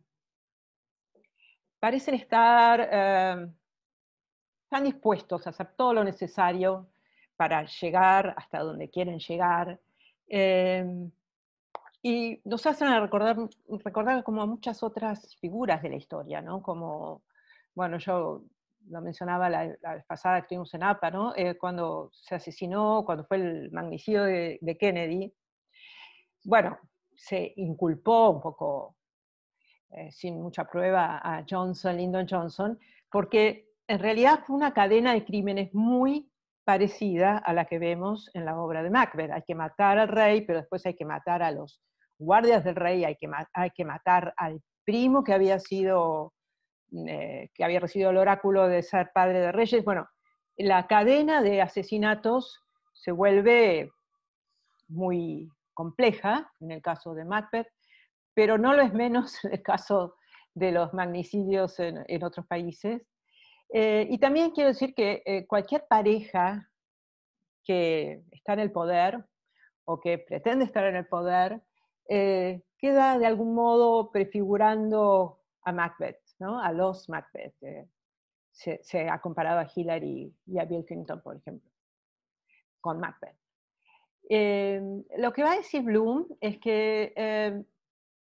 parecen estar eh, dispuestos a hacer todo lo necesario para llegar hasta donde quieren llegar. Eh, y nos hacen recordar, recordar como a muchas otras figuras de la historia, ¿no? Como, bueno, yo lo mencionaba la, pasada que estuvimos en APA, ¿no? Eh, cuando se asesinó, cuando fue el magnicidio de, Kennedy, bueno, se inculpó un poco, eh, sin mucha prueba, a Johnson, Lyndon Johnson, porque en realidad fue una cadena de crímenes muy parecida a la que vemos en la obra de Macbeth. Hay que matar al rey, pero después hay que matar a los guardias del rey, hay que, hay que matar al primo que había sido eh, que había recibido el oráculo de ser padre de reyes. Bueno, la cadena de asesinatos se vuelve muy compleja en el caso de Macbeth, pero no lo es menos en el caso de los magnicidios en, otros países. Eh, y también quiero decir que eh, cualquier pareja que está en el poder o que pretende estar en el poder, queda de algún modo prefigurando a Macbeth a los Macbeth. Eh, se, ha comparado a Hillary y a Bill Clinton, por ejemplo, con Macbeth. Em, lo que va a decir Bloom es que em,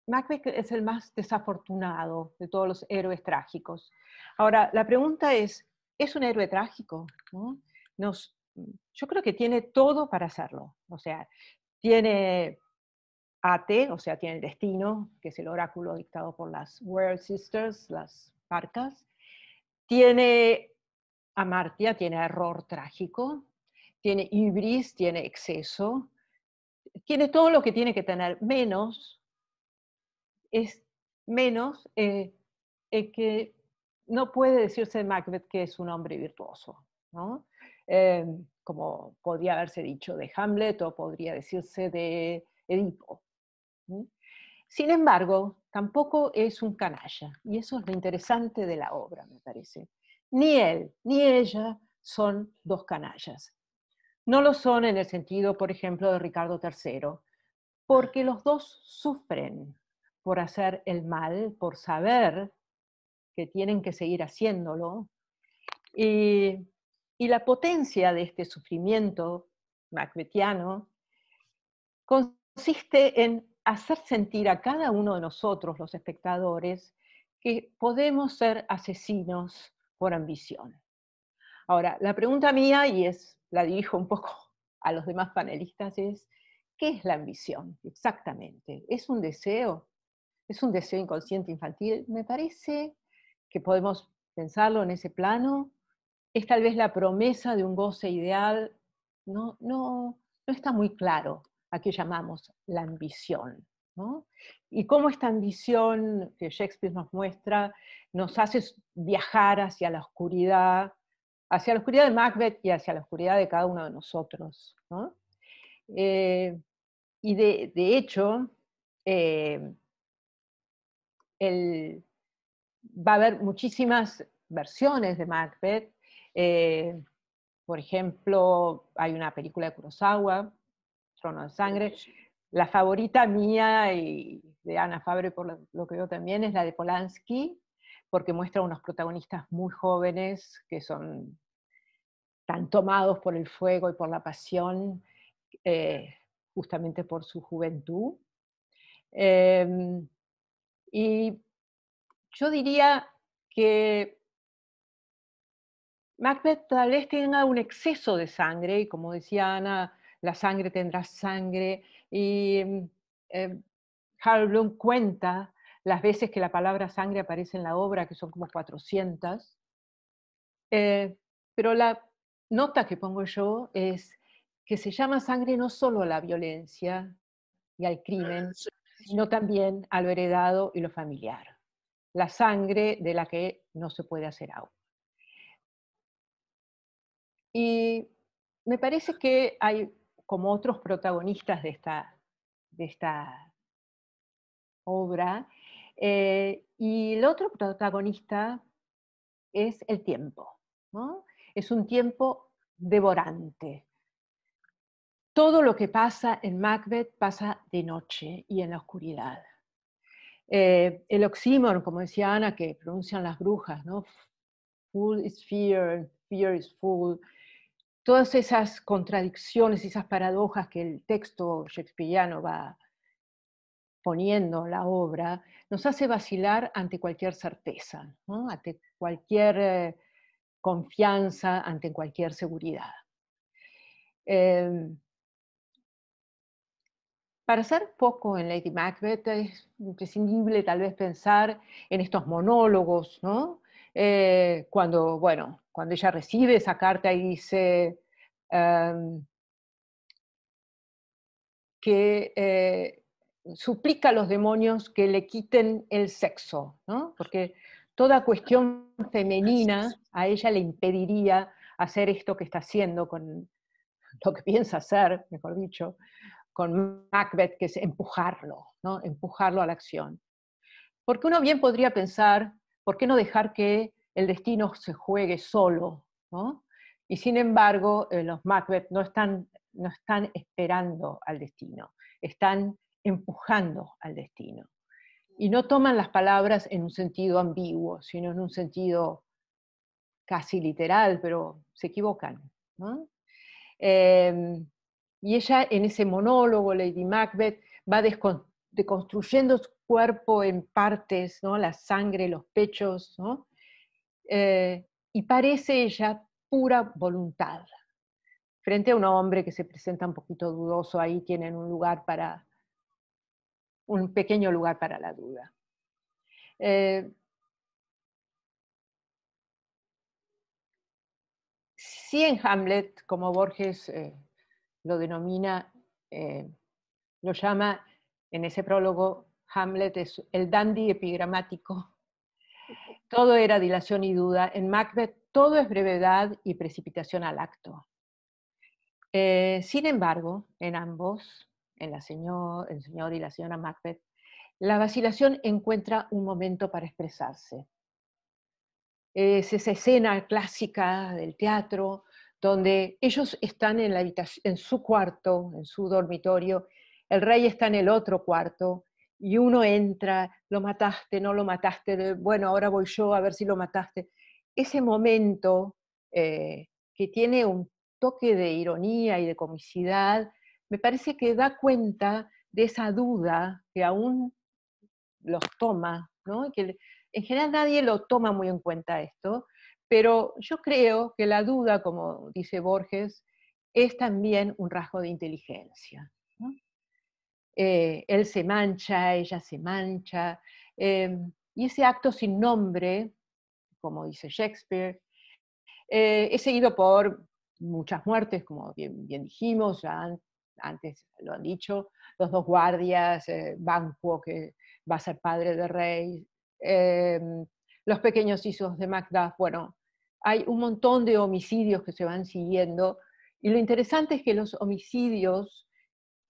Macbeth es el más desafortunado de todos los héroes trágicos. Ahora, la pregunta es, ¿es un héroe trágico? yo creo que tiene todo para hacerlo. O sea, tiene Ate, o sea, tiene el destino, que es el oráculo dictado por las World Sisters, las parcas. Tiene Amartya, tiene error trágico. Tiene Ibris, tiene exceso. Tiene todo lo que tiene que tener, menos, es menos eh, eh, que no puede decirse de Macbeth que es un hombre virtuoso, eh, como podría haberse dicho de Hamlet o podría decirse de Edipo. ¿Mm? Sin embargo, tampoco es un canalla, y eso es lo interesante de la obra, me parece. Ni él ni ella son dos canallas. No lo son en el sentido, por ejemplo, de Ricardo III, porque los dos sufren por hacer el mal, por saber que tienen que seguir haciéndolo, y, la potencia de este sufrimiento macbetiano consiste en hacer sentir a cada uno de nosotros, los espectadores, que podemos ser asesinos por ambición. Ahora, la pregunta mía, y es, la dirijo un poco a los demás panelistas, es, ¿qué es la ambición exactamente? ¿Es un deseo? ¿Es un deseo inconsciente infantil? Me parece que podemos pensarlo en ese plano. Es tal vez la promesa de un goce ideal. No, no está muy claro aquí llamamos la ambición. Y cómo esta ambición que Shakespeare nos muestra nos hace viajar hacia la oscuridad, hacia la oscuridad de Macbeth y hacia la oscuridad de cada uno de nosotros. Eh, y de, hecho, eh, va a haber muchísimas versiones de Macbeth. Eh, por ejemplo, hay una película de Kurosawa Trono de Sangre. La favorita mía y de Ana Fabre, por lo que veo también, es la de Polanski, porque muestra unos protagonistas muy jóvenes que son tan tomados por el fuego y por la pasión, eh, justamente por su juventud. Em, y yo diría que Macbeth tal vez tenga un exceso de sangre, y como decía Ana, la sangre tendrá sangre. Y mm, eh, Harold cuenta las veces que la palabra sangre aparece en la obra, que son como 400. Eh, pero la nota que pongo yo es que se llama sangre no solo a la violencia y al ah, crimen, sino también a lo heredado y lo familiar. La sangre de la que no se puede hacer agua. Y me parece que hay como otros protagonistas de esta, de esta obra. Eh, y el otro protagonista es el tiempo. ¿no? Es un tiempo devorante. Todo lo que pasa en Macbeth pasa de noche y en la oscuridad. Eh, el oxímoron, como decía Ana, que pronuncian las brujas, ¿no? is fear, fear is full todas esas contradicciones, y esas paradojas que el texto shakespeariano va poniendo la obra, nos hace vacilar ante cualquier certeza, ante cualquier eh, confianza, ante cualquier seguridad. Em, para ser poco en Lady Macbeth es imprescindible tal vez pensar en estos monólogos, ¿no? Eh, cuando, bueno, cuando ella recibe esa carta y dice em, que eh, suplica a los demonios que le quiten el sexo, porque toda cuestión femenina a ella le impediría hacer esto que está haciendo con lo que piensa hacer, mejor dicho, con Macbeth, que es empujarlo, ¿no? empujarlo a la acción. Porque uno bien podría pensar, ¿por qué no dejar que el destino se juegue solo, Y sin embargo, eh, los Macbeth no están, no están esperando al destino, están empujando al destino. Y no toman las palabras en un sentido ambiguo, sino en un sentido casi literal, pero se equivocan. Em, y ella en ese monólogo, Lady Macbeth, va deconstruyendo su cuerpo en partes, ¿no? la sangre, los pechos, ¿no? Eh, y parece ella pura voluntad. Frente a un hombre que se presenta un poquito dudoso, ahí tienen un lugar para, un pequeño lugar para la duda. Eh, si en Hamlet, como Borges eh, lo denomina, lo llama en ese prólogo, Hamlet es el dandy epigramático todo era dilación y duda. En Macbeth todo es brevedad y precipitación al acto. Eh, sin embargo, en ambos, en la señor, el señor y la señora Macbeth, la vacilación encuentra un momento para expresarse. Es esa escena clásica del teatro donde ellos están en, la en su cuarto, en su dormitorio, el rey está en el otro cuarto, y uno entra, lo mataste, no lo mataste, bueno, ahora voy yo a ver si lo mataste. Ese momento eh, que tiene un toque de ironía y de comicidad, me parece que da cuenta de esa duda que aún los toma, ¿no? Que en general nadie lo toma muy en cuenta esto, pero yo creo que la duda, como dice Borges, es también un rasgo de inteligencia. Eh, él se mancha, ella se mancha, em, y ese acto sin nombre, como dice Shakespeare, eh, es seguido por muchas muertes, como bien, dijimos, antes lo han dicho, los dos guardias, eh, Banquo, que va a ser padre de rey, em, los pequeños hijos de Macduff, bueno, hay un montón de homicidios que se van siguiendo, y lo interesante es que los homicidios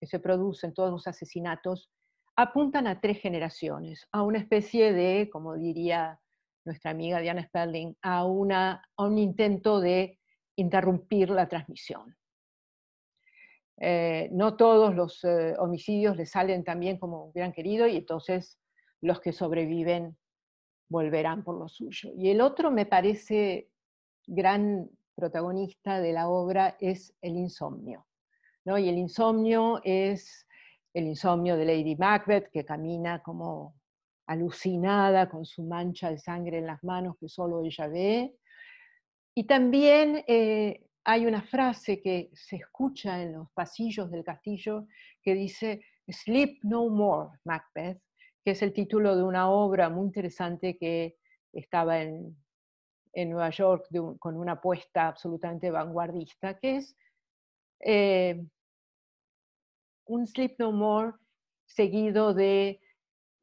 que se producen, todos los asesinatos, apuntan a tres generaciones, a una especie de, como diría nuestra amiga Diana Sperling, a, una, un intento de interrumpir la transmisión. Eh, no todos los eh, homicidios le salen tan bien como hubieran querido y entonces los que sobreviven volverán por lo suyo. Y el otro me parece gran protagonista de la obra es el insomnio. Y el insomnio es el insomnio de Lady Macbeth, que camina como alucinada con su mancha de sangre en las manos que solo ella ve. Y también eh, hay una frase que se escucha en los pasillos del castillo que dice, Sleep No More, Macbeth, que es el título de una obra muy interesante que estaba en, Nueva York con una apuesta absolutamente vanguardista, que es eh, un Sleep No More seguido de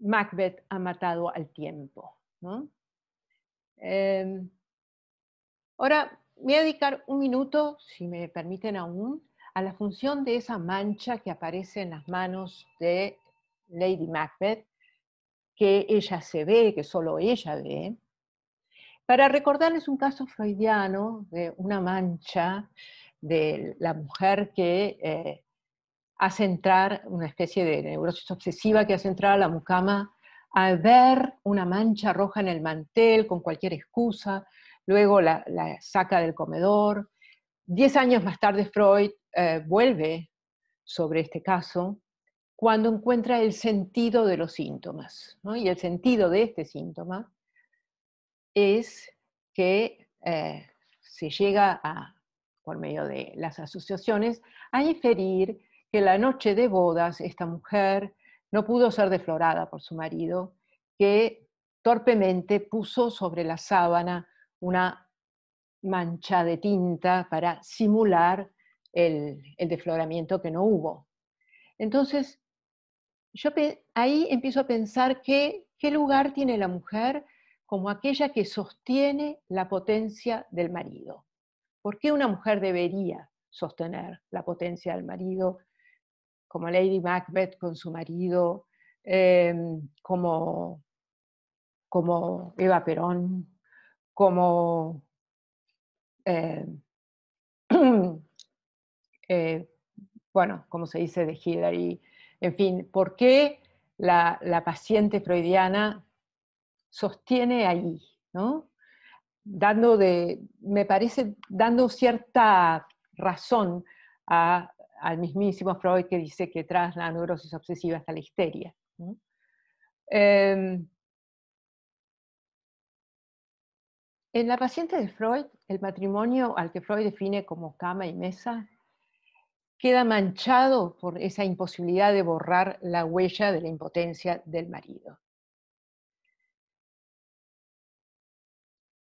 Macbeth ha matado al tiempo. Em, ahora, voy a dedicar un minuto, si me permiten aún, a la función de esa mancha que aparece en las manos de Lady Macbeth, que ella se ve, que solo ella ve, para recordarles un caso freudiano de una mancha de la mujer que eh, hace entrar, una especie de neurosis obsesiva que hace entrar a la mucama al ver una mancha roja en el mantel con cualquier excusa, luego la, saca del comedor. Diez años más tarde Freud eh, vuelve sobre este caso cuando encuentra el sentido de los síntomas. Y el sentido de este síntoma es que eh, se llega a por medio de las asociaciones, a inferir que la noche de bodas esta mujer no pudo ser deflorada por su marido, que torpemente puso sobre la sábana una mancha de tinta para simular el, defloramiento que no hubo. Entonces, yo ahí empiezo a pensar qué lugar tiene la mujer como aquella que sostiene la potencia del marido. ¿Por qué una mujer debería sostener la potencia del marido, como Lady Macbeth con su marido, em, como, Eva Perón, como em, eh, bueno, como se dice de Hillary, en fin, ¿por qué la, la paciente freudiana sostiene ahí, ¿no? dando de, me parece, dando cierta razón al mismísimo Freud que dice que tras la neurosis obsesiva está la histeria. Em, en la paciente de Freud, el matrimonio al que Freud define como cama y mesa queda manchado por esa imposibilidad de borrar la huella de la impotencia del marido.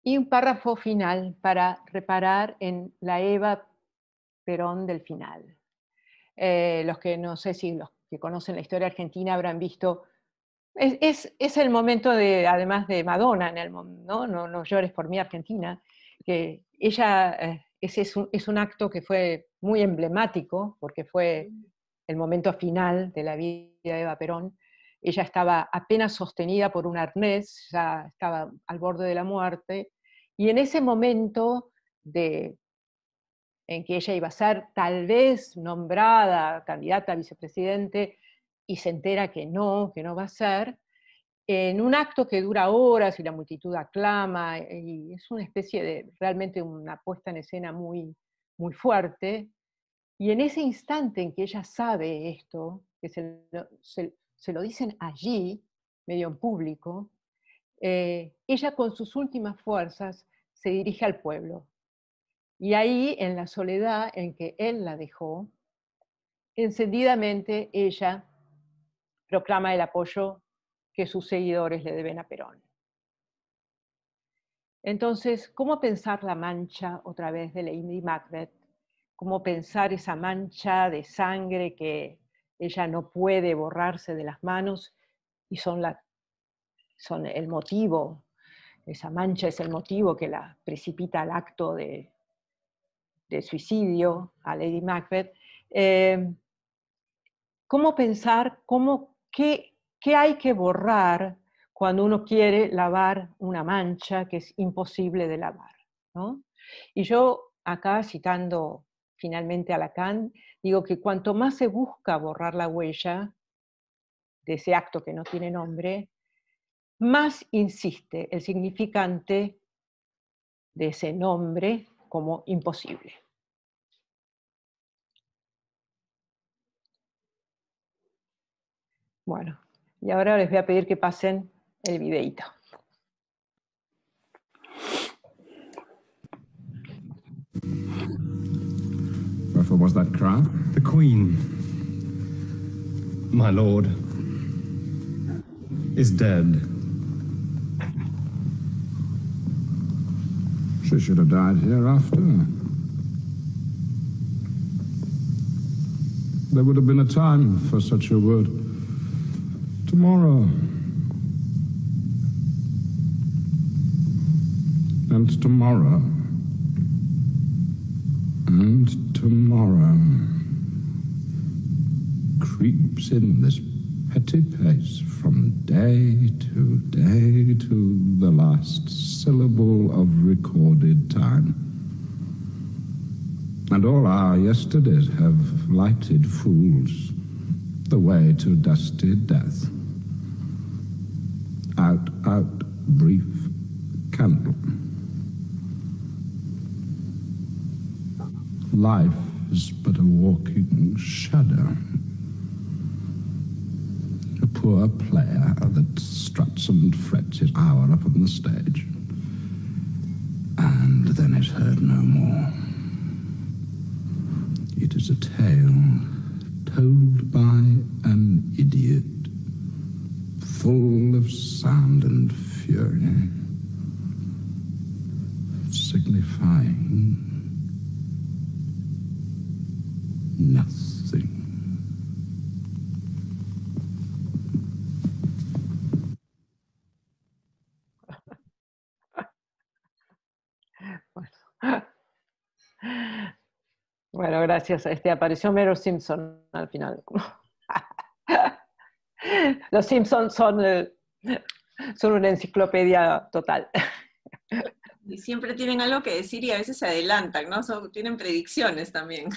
Y un párrafo final para reparar en la Eva Perón del final. Eh, los que no sé si los que conocen la historia argentina habrán visto, es, el momento de, además de Madonna, en el, ¿no? No, llores por mí Argentina, que ella, eh, es un, es un acto que fue muy emblemático, porque fue el momento final de la vida de Eva Perón, ella estaba apenas sostenida por un arnés, ya estaba al borde de la muerte, y en ese momento en que ella iba a ser tal vez nombrada candidata a vicepresidente y se entera que no, que no va a ser, en un acto que dura horas y la multitud aclama, y es una especie de realmente una puesta en escena muy, muy fuerte, y en ese instante en que ella sabe esto, que se, se lo dicen allí, medio en público, eh, ella con sus últimas fuerzas se dirige al pueblo. Y ahí, en la soledad en que él la dejó, encendidamente ella proclama el apoyo que sus seguidores le deben a Perón. Entonces, ¿cómo pensar la mancha otra vez de Lady Macbeth? ¿Cómo pensar esa mancha de sangre que ella no puede borrarse de las manos y son las son el motivo, esa mancha es el motivo que la precipita al acto de, suicidio a Lady Macbeth. Eh, ¿Cómo pensar cómo, qué, hay que borrar cuando uno quiere lavar una mancha que es imposible de lavar? Y yo acá, citando finalmente a Lacan, digo que cuanto más se busca borrar la huella de ese acto que no tiene nombre, más insiste el significante de ese nombre como imposible. Bueno, y ahora les voy a pedir que pasen el videito. Wherefore was that grito? The Queen, my lord, is dead. She should have died hereafter. There would have been a time for such a word. Tomorrow. And tomorrow. And tomorrow. Creeps in this pace from day to day to the last syllable of recorded time. And all our yesterdays have lighted fools the way to dusty death. Out, out, brief candle. Life is but a walking shadow poor player that struts and frets his hour upon the stage. And then is heard no more. It is a tale told by an idiot, full of sound and fury, signifying nothing. gracias a este apareció Mero Simpson al final. Los Simpsons son, son una enciclopedia total. Y siempre tienen algo que decir y a veces se adelantan, ¿no? tienen predicciones también.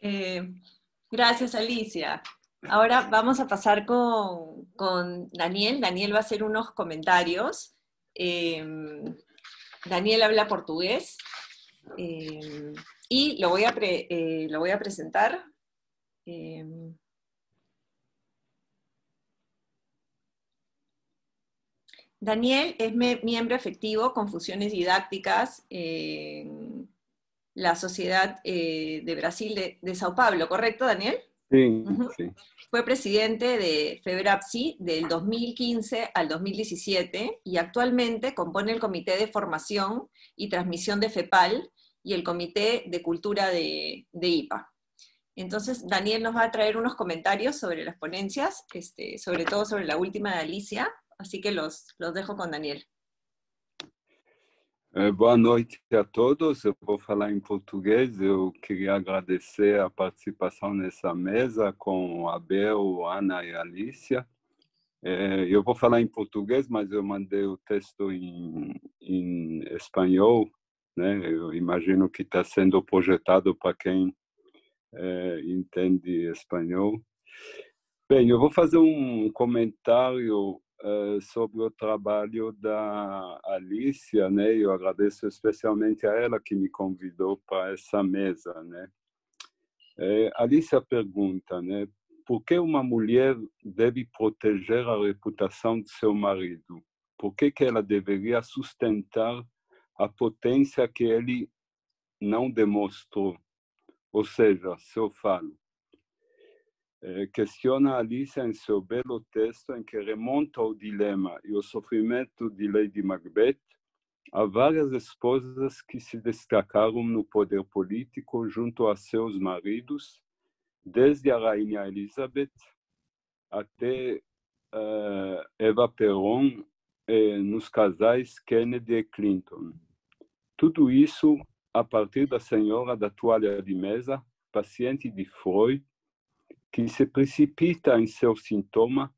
Eh, gracias, Alicia. Ahora vamos a pasar con, Daniel. Daniel va a hacer unos comentarios. Eh, Daniel habla portugués, Em, y lo voy a, eh, lo voy a presentar. Em, Daniel es miembro efectivo con fusiones didácticas en la Sociedad eh, de Brasil de, Sao Paulo, ¿correcto, Daniel? sí. Fue presidente de FEBRAPSI del 2015 al 2017 y actualmente compone el Comité de Formación y Transmisión de FEPAL, y el Comité de Cultura de, IPA. Entonces, Daniel nos va a traer unos comentarios sobre las ponencias, este, sobre todo sobre la última de Alicia, así que los, los dejo con Daniel. Buenas eh, boa noite a todos. Eu vou falar en em portugués. Eu quería agradecer participación en nessa mesa con Abel, Ana y e Alicia. Yo eh, eu vou falar en em portugués, mas eu mandei o texto en em, español. Né? Eu imagino que está sendo projetado para quem é, entende espanhol. Bem, eu vou fazer um comentário é, sobre o trabalho da Alicia, né? Eu agradeço especialmente a ela que me convidou para essa mesa, né? É, Alicia pergunta, né? Por que uma mulher deve proteger a reputação de seu marido? Por que, que ela deveria sustentar a potência que ele não demonstrou. Ou seja, se eu falo, é, questiona Alice em seu belo texto em que remonta o dilema e o sofrimento de Lady Macbeth a várias esposas que se destacaram no poder político junto a seus maridos, desde a rainha Elizabeth até uh, Eva Perón eh, nos casais Kennedy e Clinton. Tudo isso a partir da senhora da toalha de mesa, paciente de Freud, que se precipita em seu sintoma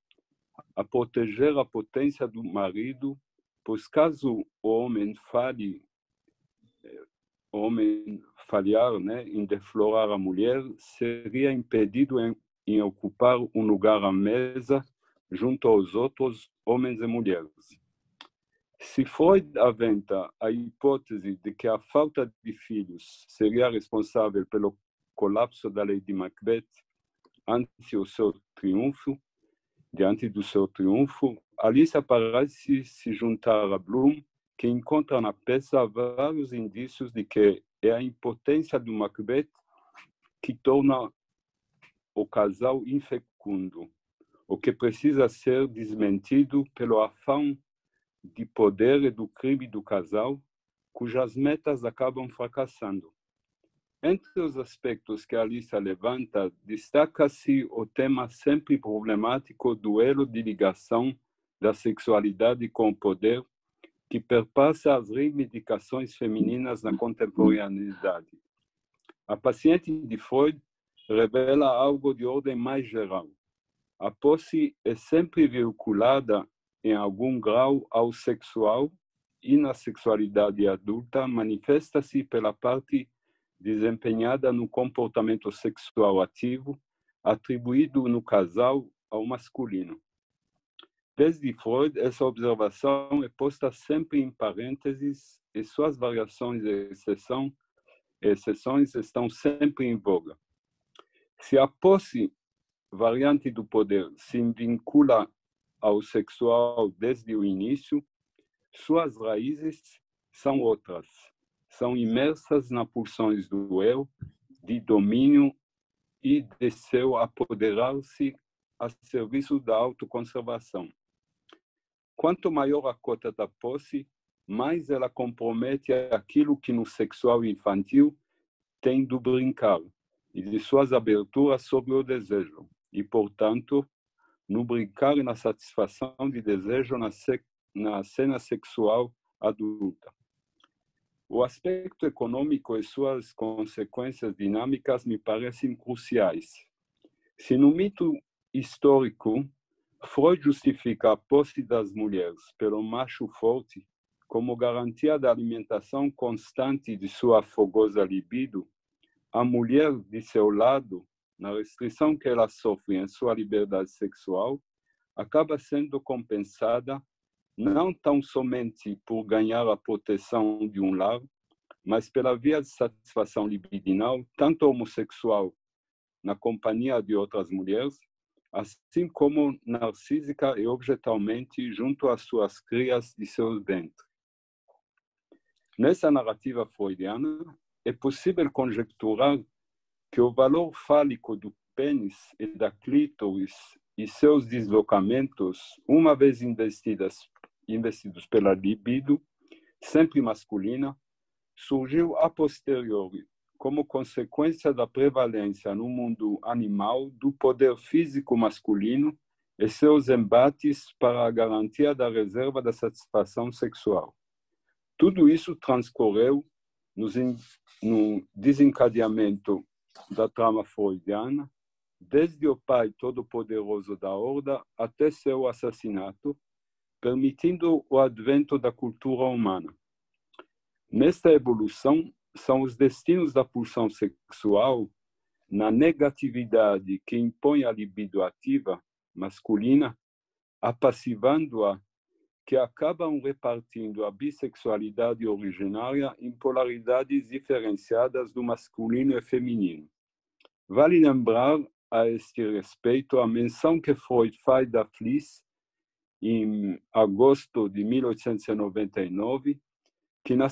a proteger a potência do marido, pois caso o homem falhe, eh, o homem falhar né, em deflorar a mulher, seria impedido em, em ocupar um lugar à mesa junto aos outros homens e mulheres. Se Freud aventa a hipótese de que a falta de filhos seria responsável pelo colapso da lei de Macbeth, ante o seu triunfo, diante do seu triunfo, Alice aparece se juntar a Bloom, que encontra na peça vários indícios de que é a impotência do Macbeth que torna o casal infecundo, o que precisa ser desmentido pelo afã de poder e do crime do casal, cujas metas acabam fracassando. Entre os aspectos que Alissa levanta, destaca-se o tema sempre problemático do elo de ligação da sexualidade com o poder, que perpassa as reivindicações femininas na contemporaneidade. A paciente de Freud revela algo de ordem mais geral. A posse é sempre vinculada em algum grau ao sexual e na sexualidade adulta manifesta-se pela parte desempenhada no comportamento sexual ativo atribuído no casal ao masculino. Desde Freud, essa observação é posta sempre em parênteses e suas variações e exceção, exceções estão sempre em voga. Se a posse variante do poder se vincula ao sexual desde o início, suas raízes são outras, são imersas nas pulsões do eu, de domínio e de seu apoderar-se a serviço da autoconservação. Quanto maior a cota da posse, mais ela compromete aquilo que no sexual infantil tem do brincar e de suas aberturas sobre o desejo, e, portanto, no brincar e na satisfação de desejo na, se, na cena sexual adulta. O aspecto econômico e suas consequências dinâmicas me parecem cruciais. Se no mito histórico Freud justifica a posse das mulheres pelo macho forte como garantia da alimentação constante de sua fogosa libido, a mulher, de seu lado, na restrição que ela sofre em sua liberdade sexual, acaba sendo compensada não tão somente por ganhar a proteção de um lar, mas pela via de satisfação libidinal, tanto homossexual na companhia de outras mulheres, assim como narcísica e objetalmente junto às suas crias e seus dentes. Nessa narrativa freudiana, é possível conjecturar que o valor fálico do pênis e da clítoris e seus deslocamentos, uma vez investidas, investidos pela libido, sempre masculina, surgiu a posteriori como consequência da prevalência no mundo animal do poder físico masculino e seus embates para a garantia da reserva da satisfação sexual. Tudo isso transcorreu no desencadeamento da trama freudiana, desde o Pai Todo-Poderoso da Horda até seu assassinato, permitindo o advento da cultura humana. Nesta evolução, são os destinos da pulsão sexual, na negatividade que impõe a libido ativa masculina, apassivando-a que acabam repartindo a bissexualidade originária em polaridades diferenciadas do masculino e feminino. Vale lembrar a este respeito a menção que Freud faz da Fliss em agosto de 1899, que na,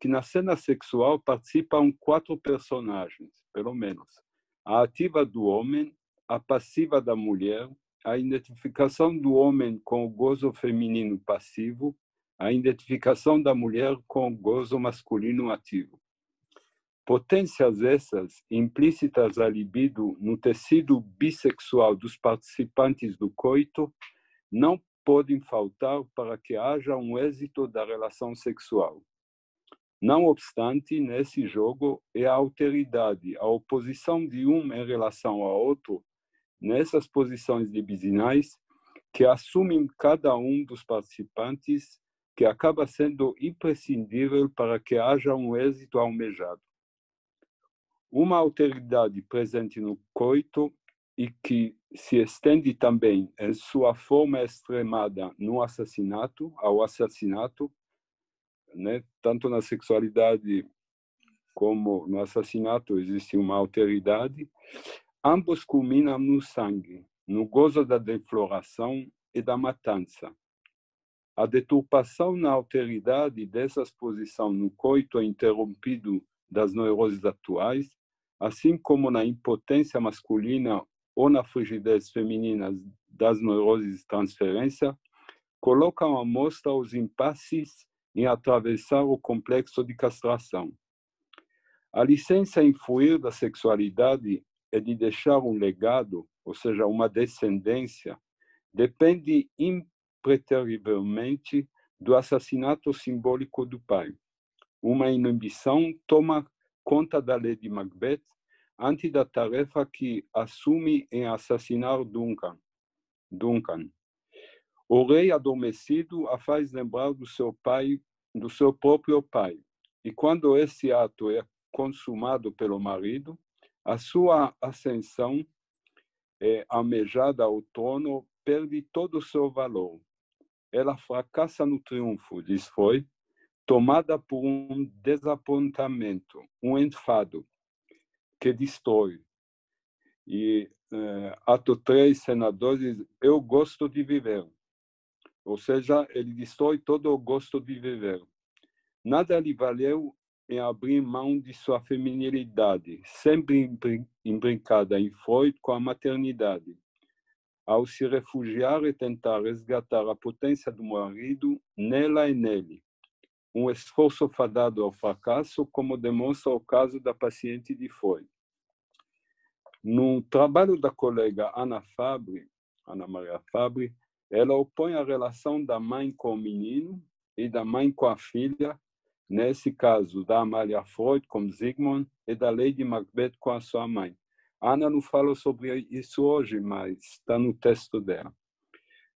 que na cena sexual participam quatro personagens, pelo menos: a ativa do homem, a passiva da mulher, a identificação do homem com o gozo feminino passivo, a identificação da mulher com o gozo masculino ativo. Potências essas implícitas à libido no tecido bissexual dos participantes do coito não podem faltar para que haja um êxito da relação sexual. Não obstante, nesse jogo é a alteridade, a oposição de um em relação ao outro, nessas posições libidinais que assumem cada um dos participantes, que acaba sendo imprescindível para que haja um êxito almejado. Uma alteridade presente no coito e que se estende também em sua forma extremada no assassinato, ao assassinato, né? tanto na sexualidade como no assassinato existe uma alteridade, Ambos culminam no sangue, no gozo da defloração e da matança. A deturpação na alteridade dessa exposição no coito é interrompido das neuroses atuais, assim como na impotência masculina ou na frigidez feminina das neuroses de transferência, colocam à mostra os impasses em atravessar o complexo de castração. A licença a influir da sexualidade é de deixar um legado, ou seja, uma descendência, depende impreterivelmente do assassinato simbólico do pai. Uma inibição toma conta da Lady Macbeth antes da tarefa que assume em assassinar Duncan. Duncan. O rei adormecido a faz lembrar do seu pai, do seu próprio pai. E quando esse ato é consumado pelo marido, a sua ascensão é, almejada ao trono perde todo o seu valor. Ela fracassa no triunfo, diz foi tomada por um desapontamento, um enfado que destrói. E é, ato 3, senador diz, eu gosto de viver. Ou seja, ele destrói todo o gosto de viver. Nada lhe valeu em abrir mão de sua feminilidade, sempre imbricada em Freud com a maternidade. Ao se refugiar e tentar resgatar a potência do marido, nela e nele. Um esforço fadado ao fracasso, como demonstra o caso da paciente de Freud. No trabalho da colega Ana Fabri, Ana Maria Fabre, ela opõe a relação da mãe com o menino e da mãe com a filha, nesse caso da Amália Freud com Sigmund e da Lady Macbeth com a sua mãe. A Ana não falou sobre isso hoje, mas está no texto dela.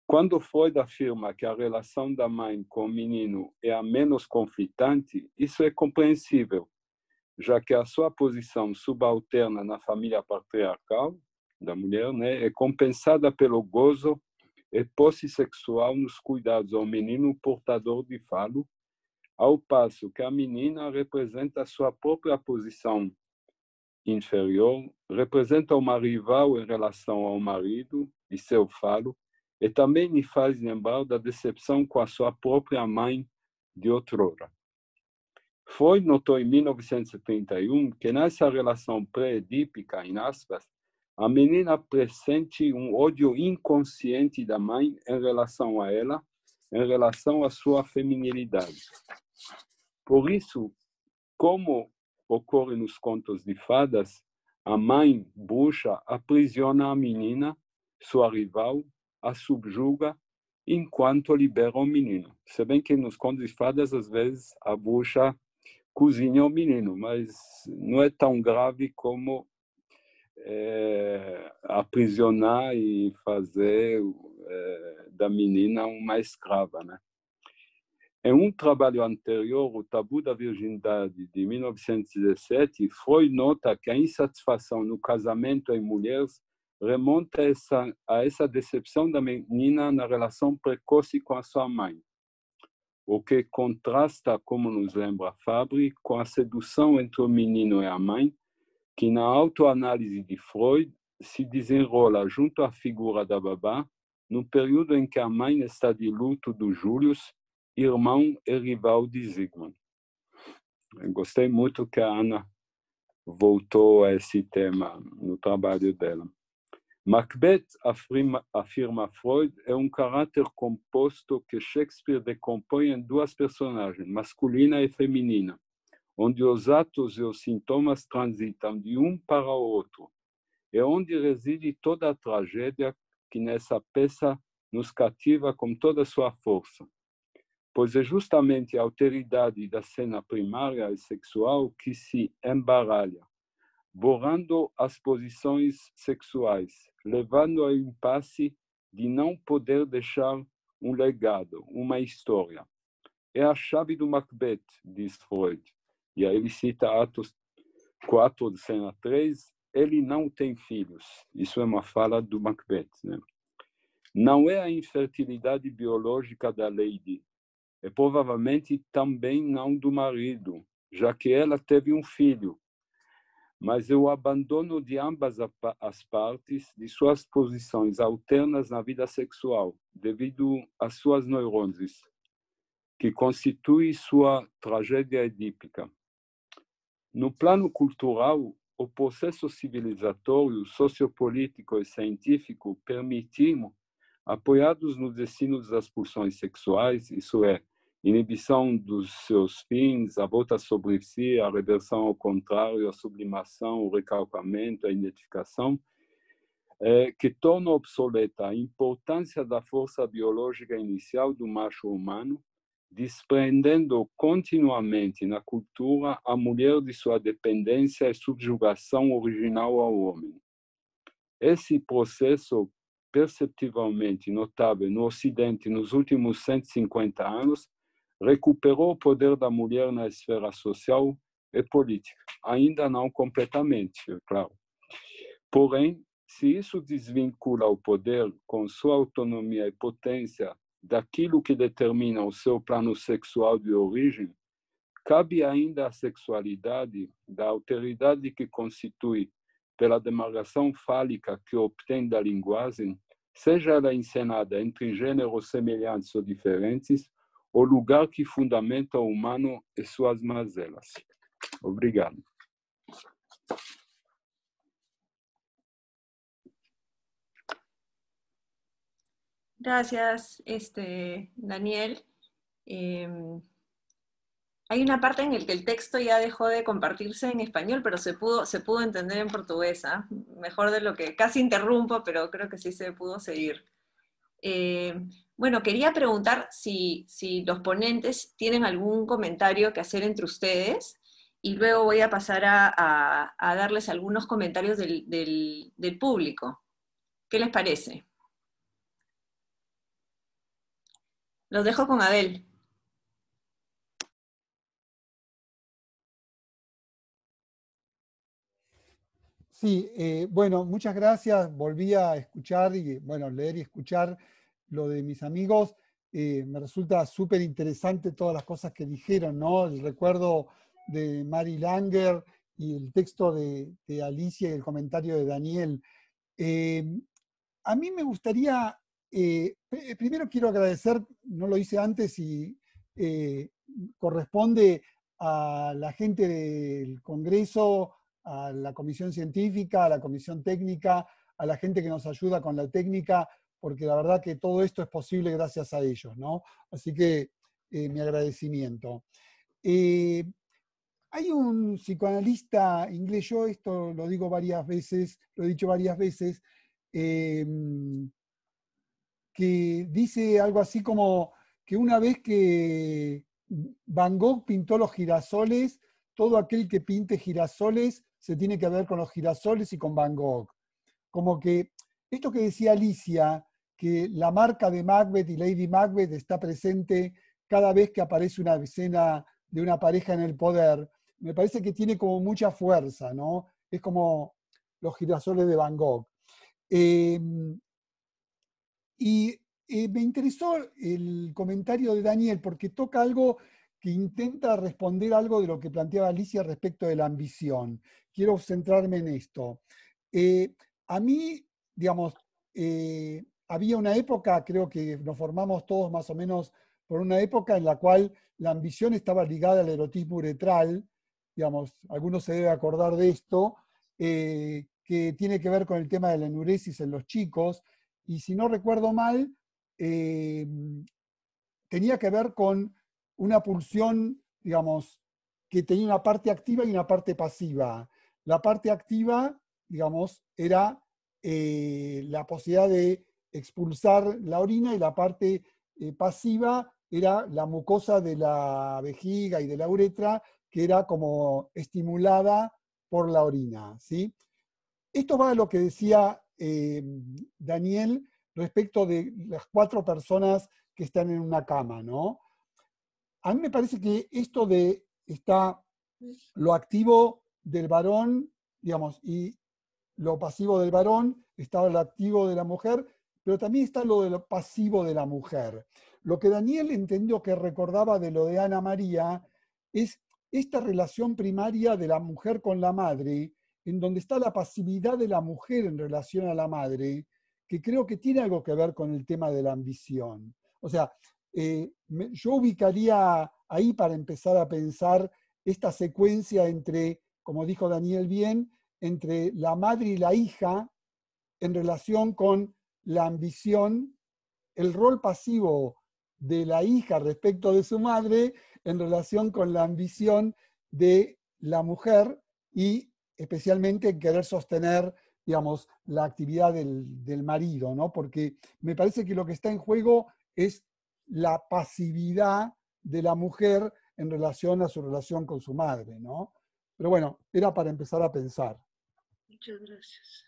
Quando Freud afirma que a relação da mãe com o menino é a menos conflitante, isso é compreensível, já que a sua posição subalterna na família patriarcal da mulher né, é compensada pelo gozo e posse sexual nos cuidados ao menino portador de falo, ao passo que a menina representa sua própria posição inferior, representa uma rival em relação ao marido e seu falo, e também lhe faz lembrar da decepção com a sua própria mãe de outrora. Foi notou em 1931 que nessa relação pré-edípica, em aspas, a menina presente um ódio inconsciente da mãe em relação a ela, em relação à sua feminilidade. Por isso, como ocorre nos contos de fadas, a mãe bruxa aprisiona a menina, sua rival, a subjuga, enquanto libera o menino. Se bem que nos contos de fadas, às vezes, a bruxa cozinha o menino, mas não é tão grave como é, aprisionar e fazer é, da menina uma escrava, né? Em é um trabalho anterior, O Tabu da Virgindade, de 1917, Freud nota que a insatisfação no casamento em mulheres remonta essa, a essa decepção da menina na relação precoce com a sua mãe, o que contrasta, como nos lembra Fabri, com a sedução entre o menino e a mãe, que na autoanálise de Freud se desenrola junto à figura da babá no período em que a mãe está de luto do Július irmão e rival de Zygmunt. Gostei muito que a Ana voltou a esse tema no trabalho dela. Macbeth, afirma, afirma Freud, é um caráter composto que Shakespeare decompõe em duas personagens, masculina e feminina, onde os atos e os sintomas transitam de um para o outro, e é onde reside toda a tragédia que nessa peça nos cativa com toda a sua força pois é justamente a alteridade da cena primária e sexual que se embaralha, borrando as posições sexuais, levando ao impasse de não poder deixar um legado, uma história. É a chave do Macbeth, diz Freud. E aí ele cita Atos 4, cena 3, ele não tem filhos. Isso é uma fala do Macbeth. Né? Não é a infertilidade biológica da Lady e é, provavelmente também não do marido, já que ela teve um filho. Mas o abandono de ambas as partes de suas posições alternas na vida sexual, devido às suas neuroses, que constitui sua tragédia edípica. No plano cultural, o processo civilizatório, sociopolítico e científico permitiu, apoiados nos destino das pulsões sexuais, isso é, inibição dos seus fins, a volta sobre si, a reversão ao contrário, a sublimação, o recalcamento, a identificação, é, que torna obsoleta a importância da força biológica inicial do macho humano, desprendendo continuamente na cultura a mulher de sua dependência e subjugação original ao homem. Esse processo perceptivelmente notável no Ocidente nos últimos 150 anos recuperou o poder da mulher na esfera social e política, ainda não completamente, é claro. Porém, se isso desvincula o poder com sua autonomia e potência daquilo que determina o seu plano sexual de origem, cabe ainda à sexualidade da alteridade que constitui pela demarcação fálica que obtém da linguagem, seja ela encenada entre gêneros semelhantes ou diferentes, o lugar que fundamenta o humano es suas mazelas. Obrigado. Gracias, este, Daniel. Em, hay una parte en la que el texto ya dejó de compartirse en español, pero se pudo, se pudo entender en portugués, ¿ah? mejor de lo que casi interrumpo, pero creo que sí se pudo seguir. Em, bueno, quería preguntar si, los ponentes tienen algún comentario que hacer entre ustedes y luego voy a pasar a, darles algunos comentarios del, público. ¿Qué les parece? Los dejo con Abel. Sí, eh, bueno, muchas gracias. Volví a escuchar y, bueno, leer y escuchar lo de mis amigos, eh, me resulta súper interesante todas las cosas que dijeron, ¿no? El recuerdo de Mary Langer y el texto de, Alicia y el comentario de Daniel. Eh, a mí me gustaría, eh, primero quiero agradecer, no lo hice antes y corresponde a la gente del Congreso, a la Comisión Científica, a la Comisión Técnica, a la gente que nos ayuda con la técnica, porque la verdad que todo esto es posible gracias a ellos, ¿no? Así que eh, mi agradecimiento. Eh, hay un psicoanalista inglés, yo esto lo digo varias veces, lo he dicho varias veces, em, que dice algo así como que una vez que Van Gogh pintó los girasoles, todo aquel que pinte girasoles se tiene que ver con los girasoles y con Van Gogh. Como que esto que decía Alicia, que la marca de Macbeth y Lady Macbeth está presente cada vez que aparece una escena de una pareja en el poder, me parece que tiene como mucha fuerza, ¿no? Es como los girasoles de Van Gogh. Em, y eh, me interesó el comentario de Daniel porque toca algo que intenta responder algo de lo que planteaba Alicia respecto de la ambición. Quiero centrarme en esto. Eh, a mí, digamos, eh, había una época, creo que nos formamos todos más o menos por una época en la cual la ambición estaba ligada al erotismo uretral, digamos, algunos se deben acordar de esto, eh, que tiene que ver con el tema de la enuresis en los chicos, y si no recuerdo mal, eh, tenía que ver con una pulsión, digamos, que tenía una parte activa y una parte pasiva. La parte activa, digamos, era eh, la posibilidad de expulsar la orina y la parte eh, pasiva era la mucosa de la vejiga y de la uretra, que era como estimulada por la orina. ¿sí? Esto va a lo que decía eh, Daniel respecto de las cuatro personas que están en una cama. ¿no? A mí me parece que esto de está lo activo del varón, digamos, y lo pasivo del varón, estaba lo activo de la mujer, pero también está lo del pasivo de la mujer. Lo que Daniel entendió que recordaba de lo de Ana María es esta relación primaria de la mujer con la madre, en donde está la pasividad de la mujer en relación a la madre, que creo que tiene algo que ver con el tema de la ambición. O sea, eh, yo ubicaría ahí para empezar a pensar esta secuencia entre, como dijo Daniel bien, entre la madre y la hija en relación con la ambición, el rol pasivo de la hija respecto de su madre en relación con la ambición de la mujer y especialmente querer sostener, digamos, la actividad del, marido, ¿no? Porque me parece que lo que está en juego es la pasividad de la mujer en relación a su relación con su madre, ¿no? Pero bueno, era para empezar a pensar. Muchas gracias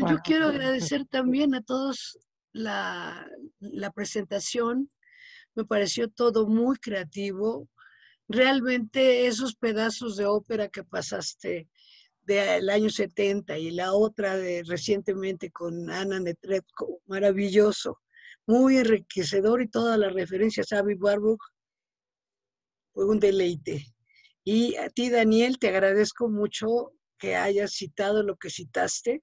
yo quiero agradecer también a todos la, presentación. Me pareció todo muy creativo. Realmente esos pedazos de ópera que pasaste del año 70 y la otra de recientemente con Ana Netrebko, maravilloso, muy enriquecedor y todas las referencias a Abby Warburg fue un deleite. Y a ti, Daniel, te agradezco mucho que hayas citado lo que citaste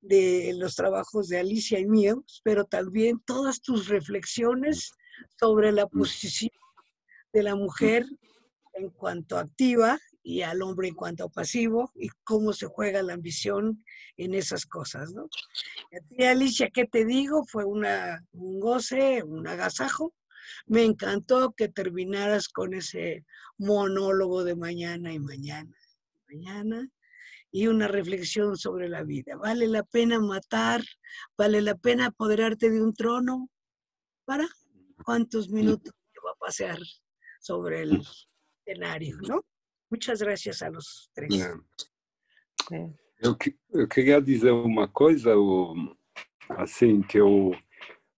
de los trabajos de Alicia y míos, pero también todas tus reflexiones sobre la mm. posición de la mujer en cuanto activa y al hombre en cuanto pasivo y cómo se juega la ambición en esas cosas, ¿no? Y a ti, Alicia, ¿qué te digo? Fue un goce, un agasajo. Me encantó que terminaras con ese monólogo de mañana y mañana, y mañana y una reflexión sobre la vida. ¿Vale la pena matar? ¿Vale la pena apoderarte de un trono? ¿Para cuántos minutos te va a pasear sobre el escenario? ¿no? Muchas gracias a los tres. Yo quería decir una cosa. que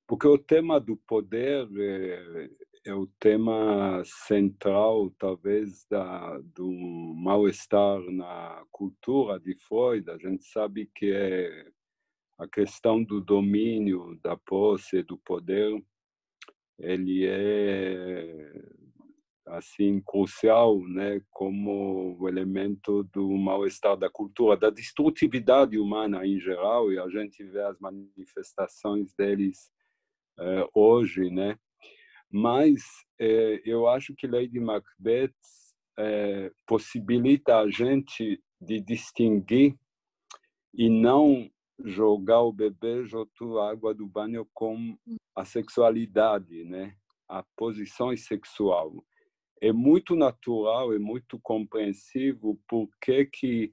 porque el tema del poder eh, é o tema central, talvez, da, do mal-estar na cultura de Freud. A gente sabe que é a questão do domínio, da posse, do poder, ele é assim crucial, né, como elemento do mal-estar da cultura, da destrutividade humana em geral, e a gente vê as manifestações deles eh, hoje, né? Mas é, eu acho que Lady Macbeth é, possibilita a gente de distinguir e não jogar o bebê junto à água do banho com a sexualidade, né? A posição sexual é muito natural, é muito compreensivo porque que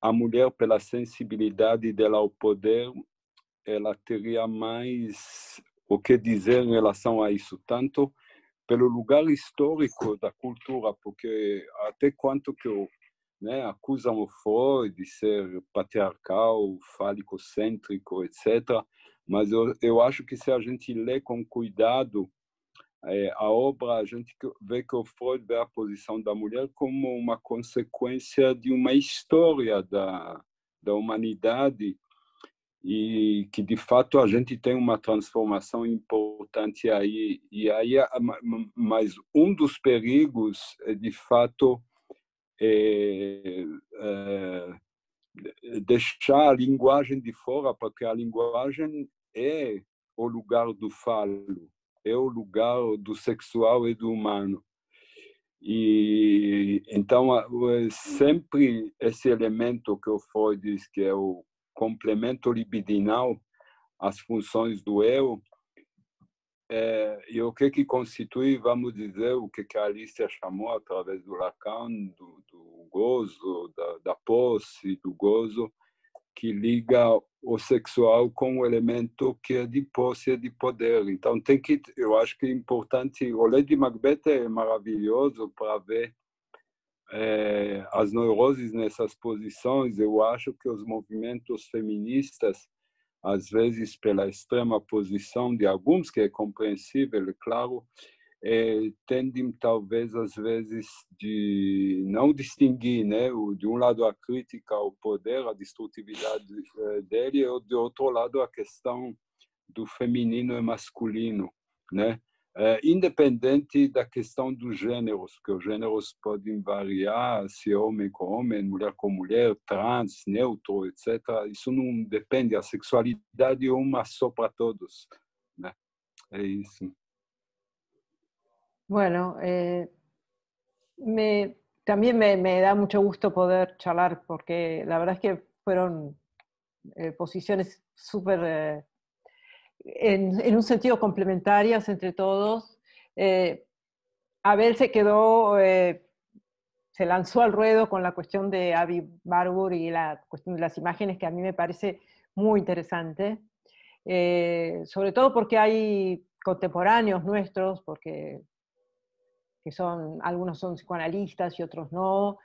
a mulher, pela sensibilidade dela ao poder, ela teria mais o que dizer em relação a isso, tanto pelo lugar histórico da cultura, porque até quanto que o, né, acusam o Freud de ser patriarcal, fálico-cêntrico, etc. Mas eu, eu acho que se a gente lê com cuidado é, a obra, a gente vê que o Freud vê a posição da mulher como uma consequência de uma história da, da humanidade e que de fato a gente tem uma transformação importante aí e aí mas um dos perigos é de fato é, é, deixar a linguagem de fora porque a linguagem é o lugar do falo é o lugar do sexual e do humano e então é sempre esse elemento que o Freud diz que é o complemento libidinal, as funções do eu, é, e o que que constitui, vamos dizer, o que que a Alicia chamou através do Lacan, do, do gozo, da, da, posse, do gozo, que liga o sexual com o elemento que é de posse e é de poder. Então tem que, eu acho que é importante, o Lady Macbeth é maravilhoso para ver é, as neuroses nessas posições, eu acho que os movimentos feministas, às vezes pela extrema posição de alguns, que é compreensível, é claro, é, tendem talvez às vezes de não distinguir, né, de um lado a crítica ao poder, a destrutividade é, dele, e de outro lado a questão do feminino e masculino, né? de independente da questão dos gêneros, porque los géneros pueden variar se homem com homem, mulher com mulher, trans, neutro, etc. Isso não depende, a sexualidad é uma só para todos. Né? É Bueno, eh, me, también me, da mucho gusto poder charlar porque la verdad es que fueron eh, posiciones súper eh, en, un sentido complementarias entre todos. Eh, Abel se quedó, eh, se lanzó al ruedo con la cuestión de Abby Barbour y la cuestión de las imágenes, que a mí me parece muy interesante, eh, sobre todo porque hay contemporáneos nuestros, porque son, algunos son psicoanalistas y otros no,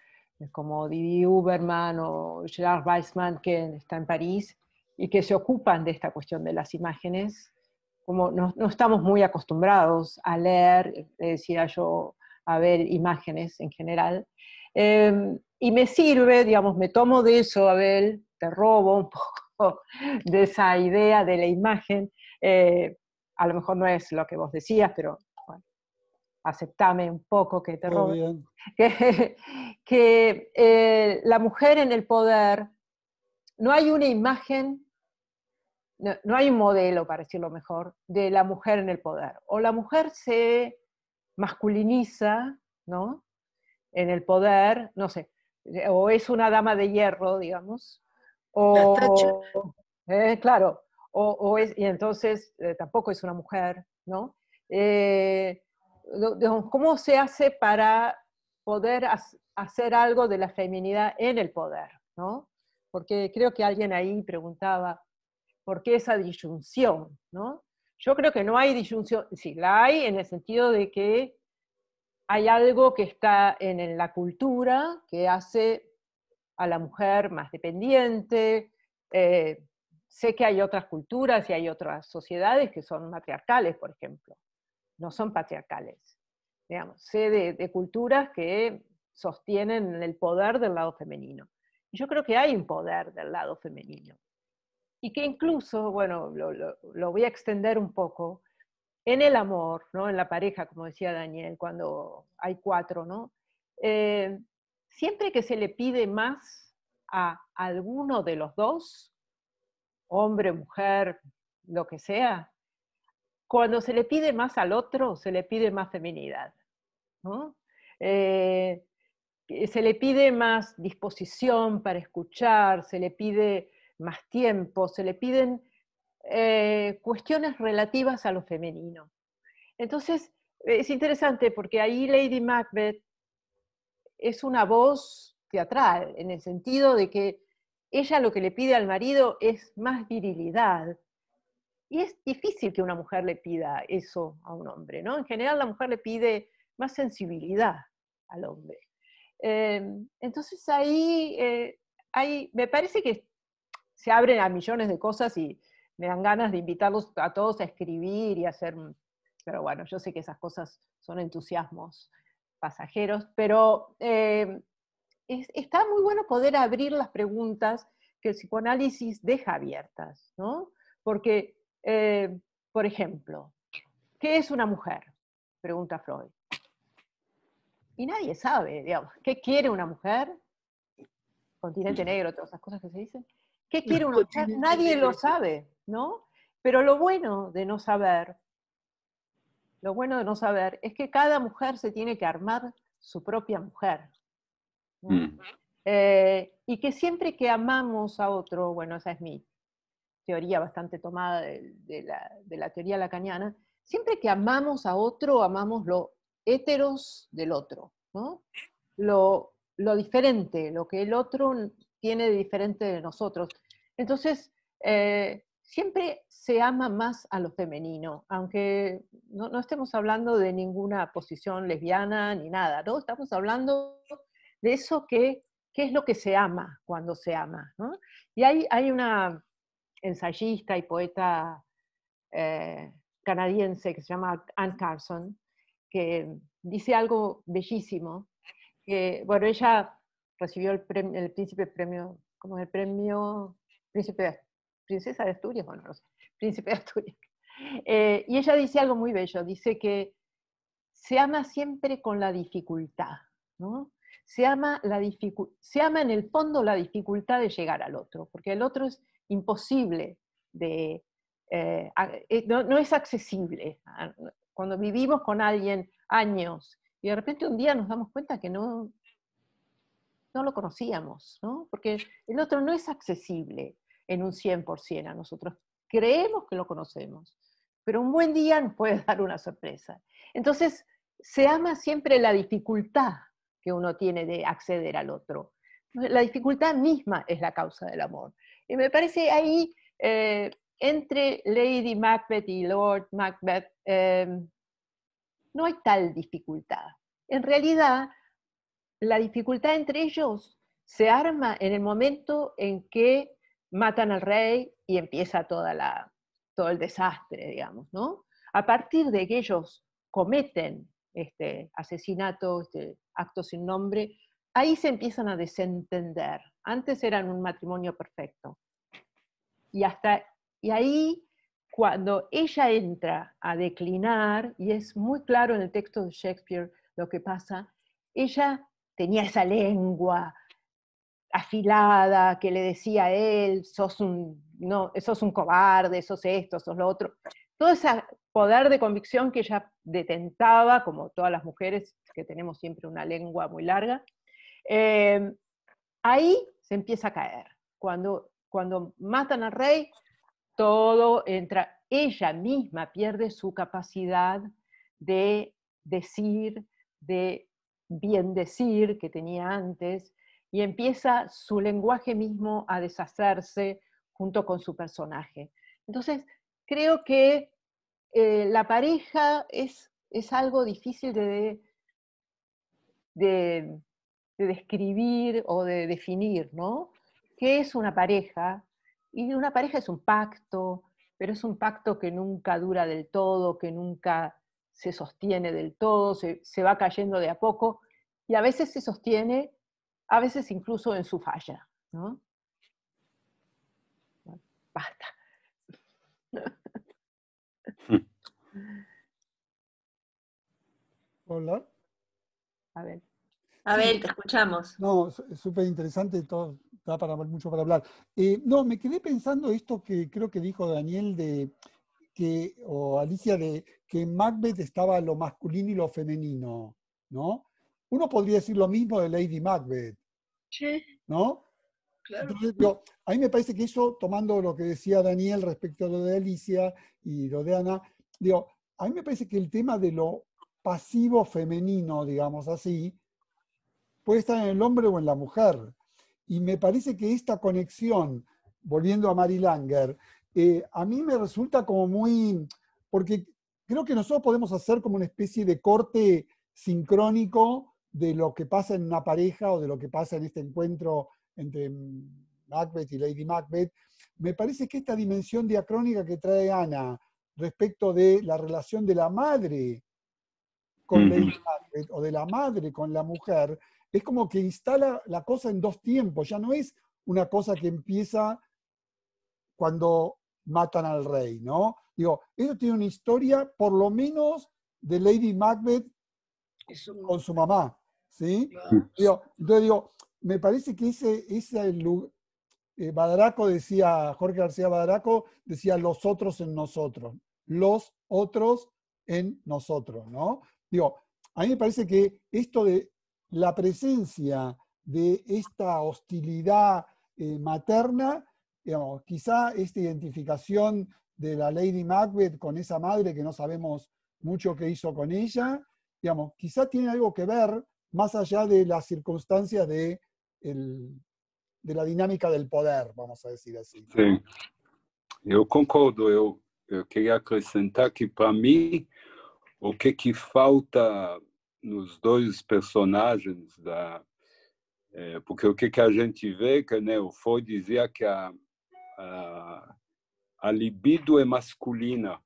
como Didi Uberman o Gerard Weissman, que está en París, y que se ocupan de esta cuestión de las imágenes, como no, no estamos muy acostumbrados a leer, eh, decía yo, a ver imágenes en general. Em, y me sirve, digamos, me tomo de eso, Abel, te robo un poco de esa idea de la imagen. Eh, a lo mejor no es lo que vos decías, pero aceptame un poco que te robo. Que, que eh, la mujer en el poder, no hay una imagen no, hay un modelo, para decirlo mejor, de la mujer en el poder. O la mujer se masculiniza, ¿no? En el poder, no sé, o es una dama de hierro, digamos, o... Eh, claro, o, es, y entonces eh, tampoco es una mujer, ¿no? Eh, ¿Cómo se hace para poder hacer algo de la feminidad en el poder, ¿no? Porque creo que alguien ahí preguntaba, porque esa disyunción, ¿no? Yo creo que no hay disyunción, sí, la hay en el sentido de que hay algo que está en, la cultura que hace a la mujer más dependiente. Eh, sé que hay otras culturas y hay otras sociedades que son matriarcales, por ejemplo, no son patriarcales. sé de, de culturas que sostienen el poder del lado femenino. Yo creo que hay un poder del lado femenino y que incluso, bueno, lo, lo, voy a extender un poco, en el amor, ¿no? en la pareja, como decía Daniel, cuando hay cuatro, ¿no? Eh, siempre que se le pide más a alguno de los dos, hombre, mujer, lo que sea, cuando se le pide más al otro, se le pide más feminidad. Eh, se le pide más disposición para escuchar, se le pide más tiempo, se le piden eh, cuestiones relativas a lo femenino. Entonces, es interesante porque ahí Lady Macbeth es una voz teatral, en el sentido de que ella lo que le pide al marido es más virilidad. Y es difícil que una mujer le pida eso a un hombre, ¿no? En general la mujer le pide más sensibilidad al hombre. Eh, entonces eh, ahí me parece que se abren a millones de cosas y me dan ganas de invitarlos a todos a escribir y a hacer, pero bueno, yo sé que esas cosas son entusiasmos pasajeros, pero eh, está muy bueno poder abrir las preguntas que el psicoanálisis deja abiertas, ¿no? Porque, eh, por ejemplo, ¿qué es una mujer? Pregunta Freud. Y nadie sabe, digamos, ¿qué quiere una mujer? Continente negro, todas esas cosas que se dicen. ¿Qué quiere uno Nadie lo sabe, ¿no? Pero lo bueno de no saber, lo bueno de no saber es que cada mujer se tiene que armar su propia mujer. Mm. Eh, y que siempre que amamos a otro, bueno, esa es mi teoría bastante tomada de, la, la teoría lacaniana, siempre que amamos a otro, amamos lo heteros del otro, ¿no? Lo, lo diferente, lo que el otro tiene diferente de nosotros. Entonces, eh, siempre se ama más a lo femenino, aunque no, estemos hablando de ninguna posición lesbiana ni nada, ¿no? Estamos hablando de eso que, es lo que se ama cuando se ama, ¿no? Y hay, hay una ensayista y poeta eh, canadiense que se llama Anne Carson, que dice algo bellísimo, que, bueno, ella recibió el, el príncipe premio, como el premio príncipe princesa de Asturias, bueno, no sé, príncipe de Asturias. Eh, y ella dice algo muy bello, dice que se ama siempre con la dificultad, ¿no? Se ama, la se ama en el fondo la dificultad de llegar al otro, porque el otro es imposible de, eh, eh, no, es accesible. Ah, cuando vivimos con alguien años y de repente un día nos damos cuenta que no, no lo conocíamos, ¿no? porque el otro no es accesible en un 100% a nosotros. Creemos que lo conocemos, pero un buen día nos puede dar una sorpresa. Entonces, se ama siempre la dificultad que uno tiene de acceder al otro. La dificultad misma es la causa del amor. Y me parece ahí, eh, entre Lady Macbeth y Lord Macbeth, eh, no hay tal dificultad. En realidad, la dificultad entre ellos se arma en el momento en que matan al rey y empieza toda todo el desastre, digamos, ¿no? A partir de que ellos cometen este asesinato, este acto sin nombre, ahí se empiezan a desentender. Antes eran un matrimonio perfecto. Y, hasta, y ahí, cuando ella entra a declinar, y es muy claro en el texto de Shakespeare lo que pasa, ella tenía esa lengua afilada que le decía a él, sos un, no, un cobarde, sos esto, sos lo otro. Todo ese poder de convicción que ella detentaba, como todas las mujeres que tenemos siempre una lengua muy larga, em, ahí se empieza a caer. Cuando, cuando matan al rey, todo entra, ella misma pierde su capacidad de decir, de bien decir que tenía antes, y empieza su lenguaje mismo a deshacerse junto con su personaje. Entonces, creo que eh, la pareja es, es algo difícil de, de, describir o de definir, ¿no? ¿Qué es una pareja? Y una pareja es un pacto, pero es un pacto que nunca dura del todo, que nunca se sostiene del todo, se, va cayendo de a poco, y a veces se sostiene, a veces incluso en su falla. ¿no? Basta. Hola. A ver. a ver te escuchamos. No, súper interesante, todo da para mucho para hablar. Eh, no, me quedé pensando esto que creo que dijo Daniel de o Alicia, de que en Macbeth estaba lo masculino y lo femenino, ¿no? Uno podría decir lo mismo de Lady Macbeth, sí. ¿no? Claro. a mí me parece que eso, tomando lo que decía Daniel respecto a lo de Alicia y lo de Ana, digo, a mí me parece que el tema de lo pasivo femenino, digamos así, puede estar en el hombre o en la mujer. Y me parece que esta conexión, volviendo a Mary Langer, eh, a mí me resulta como muy, porque creo que nosotros podemos hacer como una especie de corte sincrónico de lo que pasa en una pareja o de lo que pasa en este encuentro entre Macbeth y Lady Macbeth. Me parece que esta dimensión diacrónica que trae Ana respecto de la relación de la madre con Lady Macbeth o de la madre con la mujer, es como que instala la cosa en dos tiempos, ya no es una cosa que empieza cuando matan al rey, ¿no? Digo, eso tiene una historia, por lo menos, de Lady Macbeth con su mamá, ¿sí? entonces digo, me parece que ese, ese lugar, eh, decía, Jorge García Badaraco decía los otros en nosotros, los otros en nosotros, ¿no? Digo, a mí me parece que esto de la presencia de esta hostilidad eh, materna Digamos, quizá esta identificación de la Lady Macbeth con esa madre que no sabemos mucho qué hizo con ella, digamos, quizá tiene algo que ver más allá de las circunstancias de, el, de la dinámica del poder, vamos a decir así. Sí, yo concordo, yo quería acrescentar que para mí, o que falta nos dos personajes da eh, porque o que que a gente ve que né, o que a a, libido é masculina,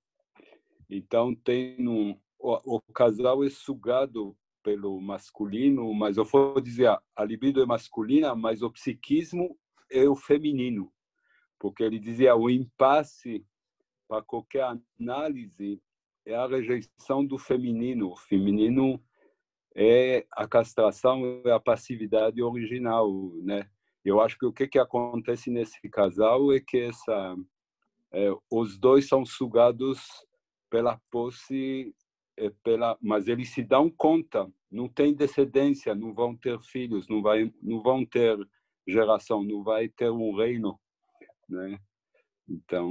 então tem um, o, o, casal é sugado pelo masculino, mas eu vou dizer a libido é masculina, mas o psiquismo é o feminino, porque ele dizia o impasse para qualquer análise é a rejeição do feminino. O feminino é a castração, é a passividade original, né? Eu acho que o que, que acontece nesse casal é que essa, é, os dois são sugados pela posse, é, pela, mas eles se dão conta, não tem descendência, não vão ter filhos, não, vai, não vão ter geração, não vai ter um reino. Né? Então,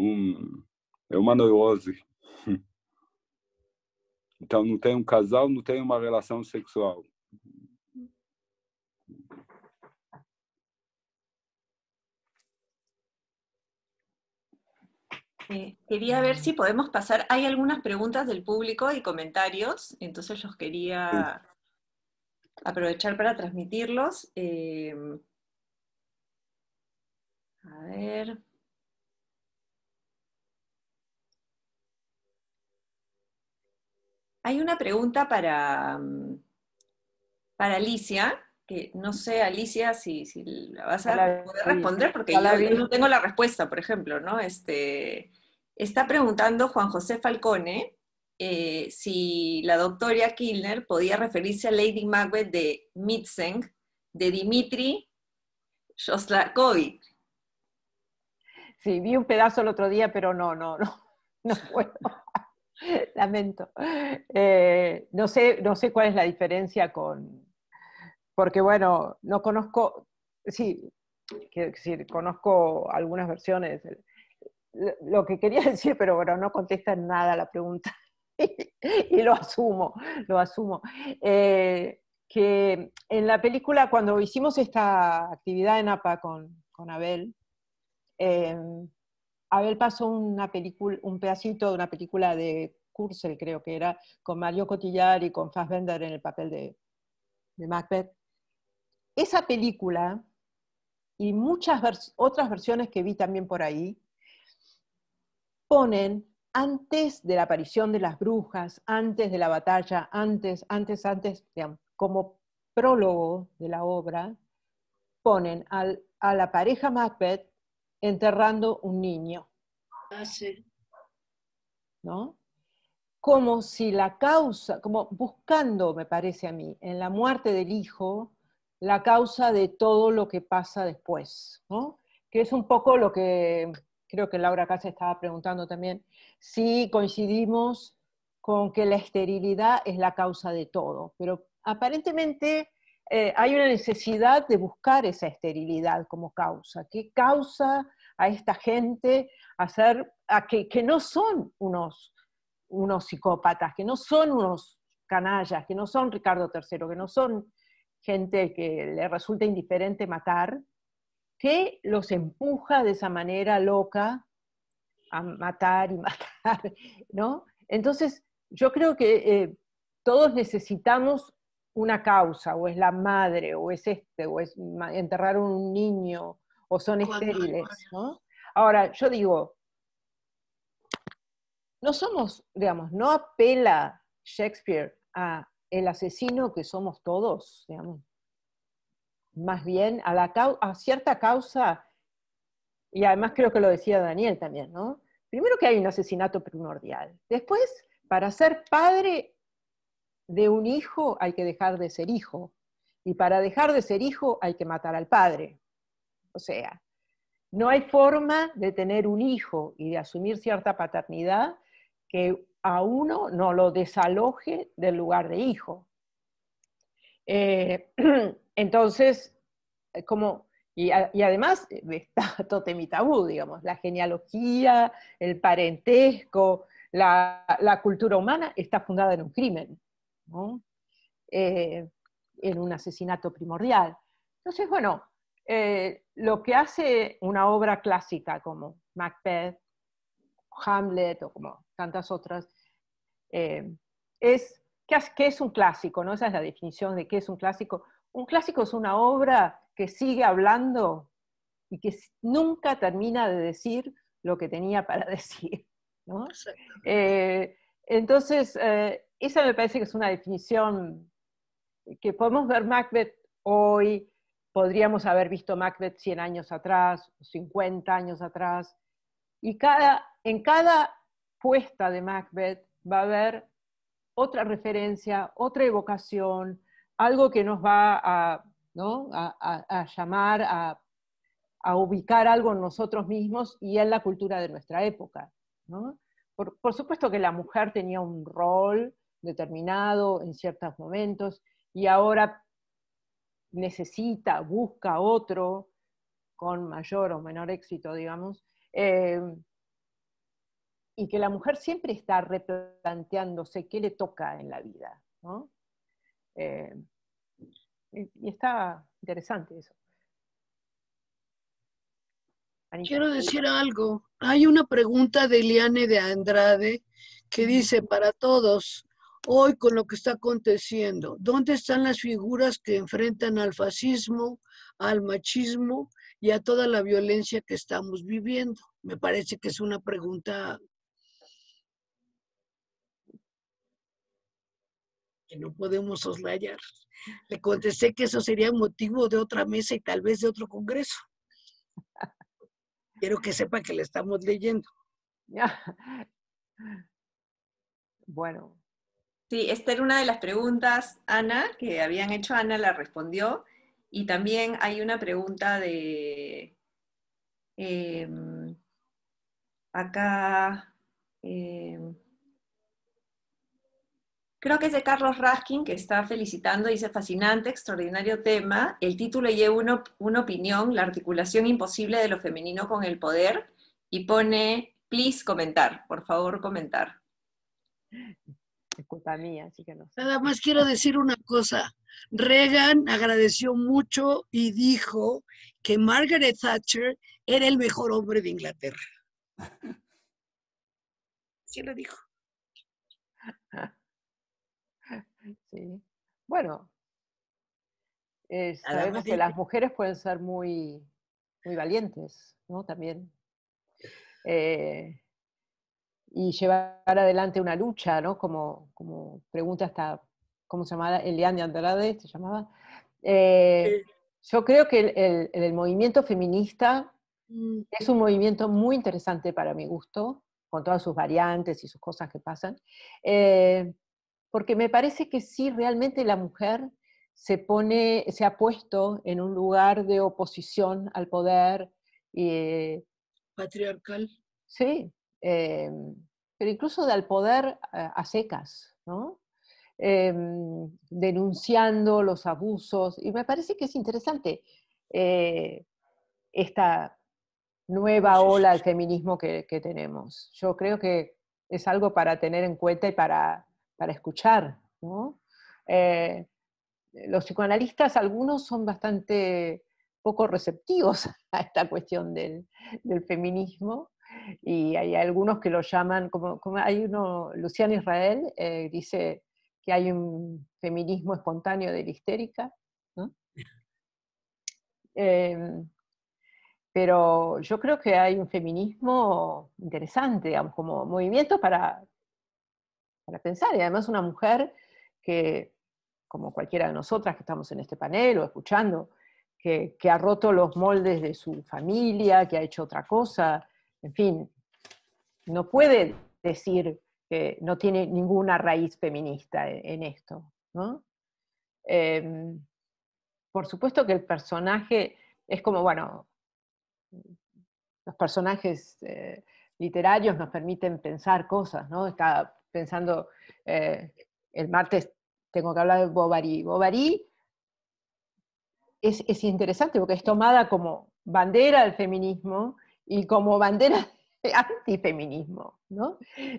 é uma neurose. Então, não tem um casal, não tem uma relação sexual. Eh, quería ver si podemos pasar. Hay algunas preguntas del público y comentarios, entonces los quería aprovechar para transmitirlos. Eh, a ver. Hay una pregunta para, para Alicia, que no sé, Alicia, si, si la vas a, poder responder, porque yo, no tengo la respuesta, por ejemplo, ¿no? Este, Está preguntando Juan José Falcone eh, si la doctora Kilner podía referirse a Lady Macbeth de Mitzeng, de Dimitri Shostakovich. Sí, vi un pedazo el otro día, pero no, no, no, no puedo. Lamento. Eh, no, sé, no sé cuál es la diferencia con... Porque bueno, no conozco, sí, quiero decir, conozco algunas versiones lo que quería decir, pero bueno, no contesta en nada la pregunta. y lo asumo, lo asumo. Eh, que en la película, cuando hicimos esta actividad en APA con, Abel, eh, Abel pasó una película, un pedacito de una película de Kurzel, creo que era, con Mario Cotillar y con Fassbender en el papel de, de Macbeth. Esa película y muchas otras versiones que vi también por ahí, ponen antes de la aparición de las brujas, antes de la batalla, antes, antes, antes, como prólogo de la obra, ponen a la pareja Macbeth enterrando un niño. Ah, ¿No? Como si la causa, como buscando, me parece a mí, en la muerte del hijo, la causa de todo lo que pasa después, ¿no? Que es un poco lo que creo que Laura acá estaba preguntando también, si coincidimos con que la esterilidad es la causa de todo, pero aparentemente eh, hay una necesidad de buscar esa esterilidad como causa. ¿Qué causa a esta gente a, a que, no son unos, unos psicópatas, que no son unos canallas, que no son Ricardo III, que no son gente que le resulta indiferente matar, que los empuja de esa manera loca a matar y matar, ¿no? Entonces, yo creo que eh, todos necesitamos una causa, o es la madre, o es este, o es enterrar un niño, o son estériles, Ahora, yo digo, no somos, digamos, no apela Shakespeare a el asesino que somos todos, digamos más bien a, la, a cierta causa, y además creo que lo decía Daniel también, ¿no? Primero que hay un asesinato primordial. Después, para ser padre de un hijo hay que dejar de ser hijo. Y para dejar de ser hijo hay que matar al padre. O sea, no hay forma de tener un hijo y de asumir cierta paternidad que a uno no lo desaloje del lugar de hijo. Eh, Entonces, eh, como, y, además está eh, totem y tabú, digamos, la genealogía, el parentesco, la, cultura humana está fundada en un crimen, eh, en un asesinato primordial. Entonces, bueno, lo que hace una obra clásica como Macbeth, Hamlet o como tantas otras, es que es un clásico, ¿no? Esa es la definición de qué es un clásico, un clásico es una obra que sigue hablando y que nunca termina de decir lo que tenía para decir. Eh, entonces, eh, esa me parece que es una definición que podemos ver Macbeth hoy, podríamos haber visto Macbeth 100 años atrás, 50 años atrás, y cada, en cada puesta de Macbeth va a haber otra referencia, otra evocación, algo que nos va a, ¿no? a, a, llamar, a, ubicar algo en nosotros mismos y en la cultura de nuestra época. ¿no? Por, supuesto que la mujer tenía un rol determinado en ciertos momentos y ahora necesita, busca otro con mayor o menor éxito, digamos, eh, y que la mujer siempre está replanteándose qué le toca en la vida, ¿no? Eh, y está interesante eso. Quiero decir algo. Hay una pregunta de Eliane de Andrade que dice, para todos, hoy con lo que está aconteciendo, ¿dónde están las figuras que enfrentan al fascismo, al machismo y a toda la violencia que estamos viviendo? Me parece que es una pregunta que no podemos soslayar. Le contesté que eso sería motivo de otra mesa y tal vez de otro congreso. Quiero que sepa que le estamos leyendo. Bueno. Sí, esta era una de las preguntas, Ana, que habían hecho. Ana la respondió. Y también hay una pregunta de... Em, acá... Em, Creo que es de Carlos Raskin, que está felicitando, dice, fascinante, extraordinario tema. El título lleva una opinión, la articulación imposible de lo femenino con el poder, y pone, please, comentar, por favor, comentar. Escucha mía, así que no. Nada más quiero decir una cosa. Reagan agradeció mucho y dijo que Margaret Thatcher era el mejor hombre de Inglaterra. ¿Quién lo dijo. Sí. Bueno, eh, sabemos que las mujeres pueden ser muy, muy valientes, ¿no? También. Eh, y llevar adelante una lucha, ¿no? Como, pregunta hasta, ¿cómo se llamaba? Eliane Andrade, se llamaba. Eh, yo creo que el, movimiento feminista mm. es un movimiento muy interesante para mi gusto, con todas sus variantes y sus cosas que pasan porque me parece que sí, realmente la mujer se, pone, se ha puesto en un lugar de oposición al poder. Eh, Patriarcal. Sí, em, pero incluso del poder a, secas, ¿no? Em, denunciando los abusos. Y me parece que es interesante eh, esta nueva ola al feminismo que tenemos. Yo creo que es algo para tener en cuenta y para para escuchar. Eh, los psicoanalistas, algunos son bastante poco receptivos a esta cuestión del, feminismo, y hay algunos que lo llaman, como, hay uno, Luciano Israel eh, dice que hay un feminismo espontáneo de la histérica, em, pero yo creo que hay un feminismo interesante, digamos, como movimiento para, a pensar. Y además una mujer que, como cualquiera de nosotras que estamos en este panel o escuchando, que, ha roto los moldes de su familia, que ha hecho otra cosa, en fin, no puede decir que no tiene ninguna raíz feminista e, en, esto. ¿no? Em, por supuesto que el personaje es como, bueno, los personajes eh, literarios nos permiten pensar cosas, ¿no? Está pensando, eh, el martes tengo que hablar de Bovary. Bovary es, interesante porque es tomada como bandera del feminismo y como bandera de antifeminismo.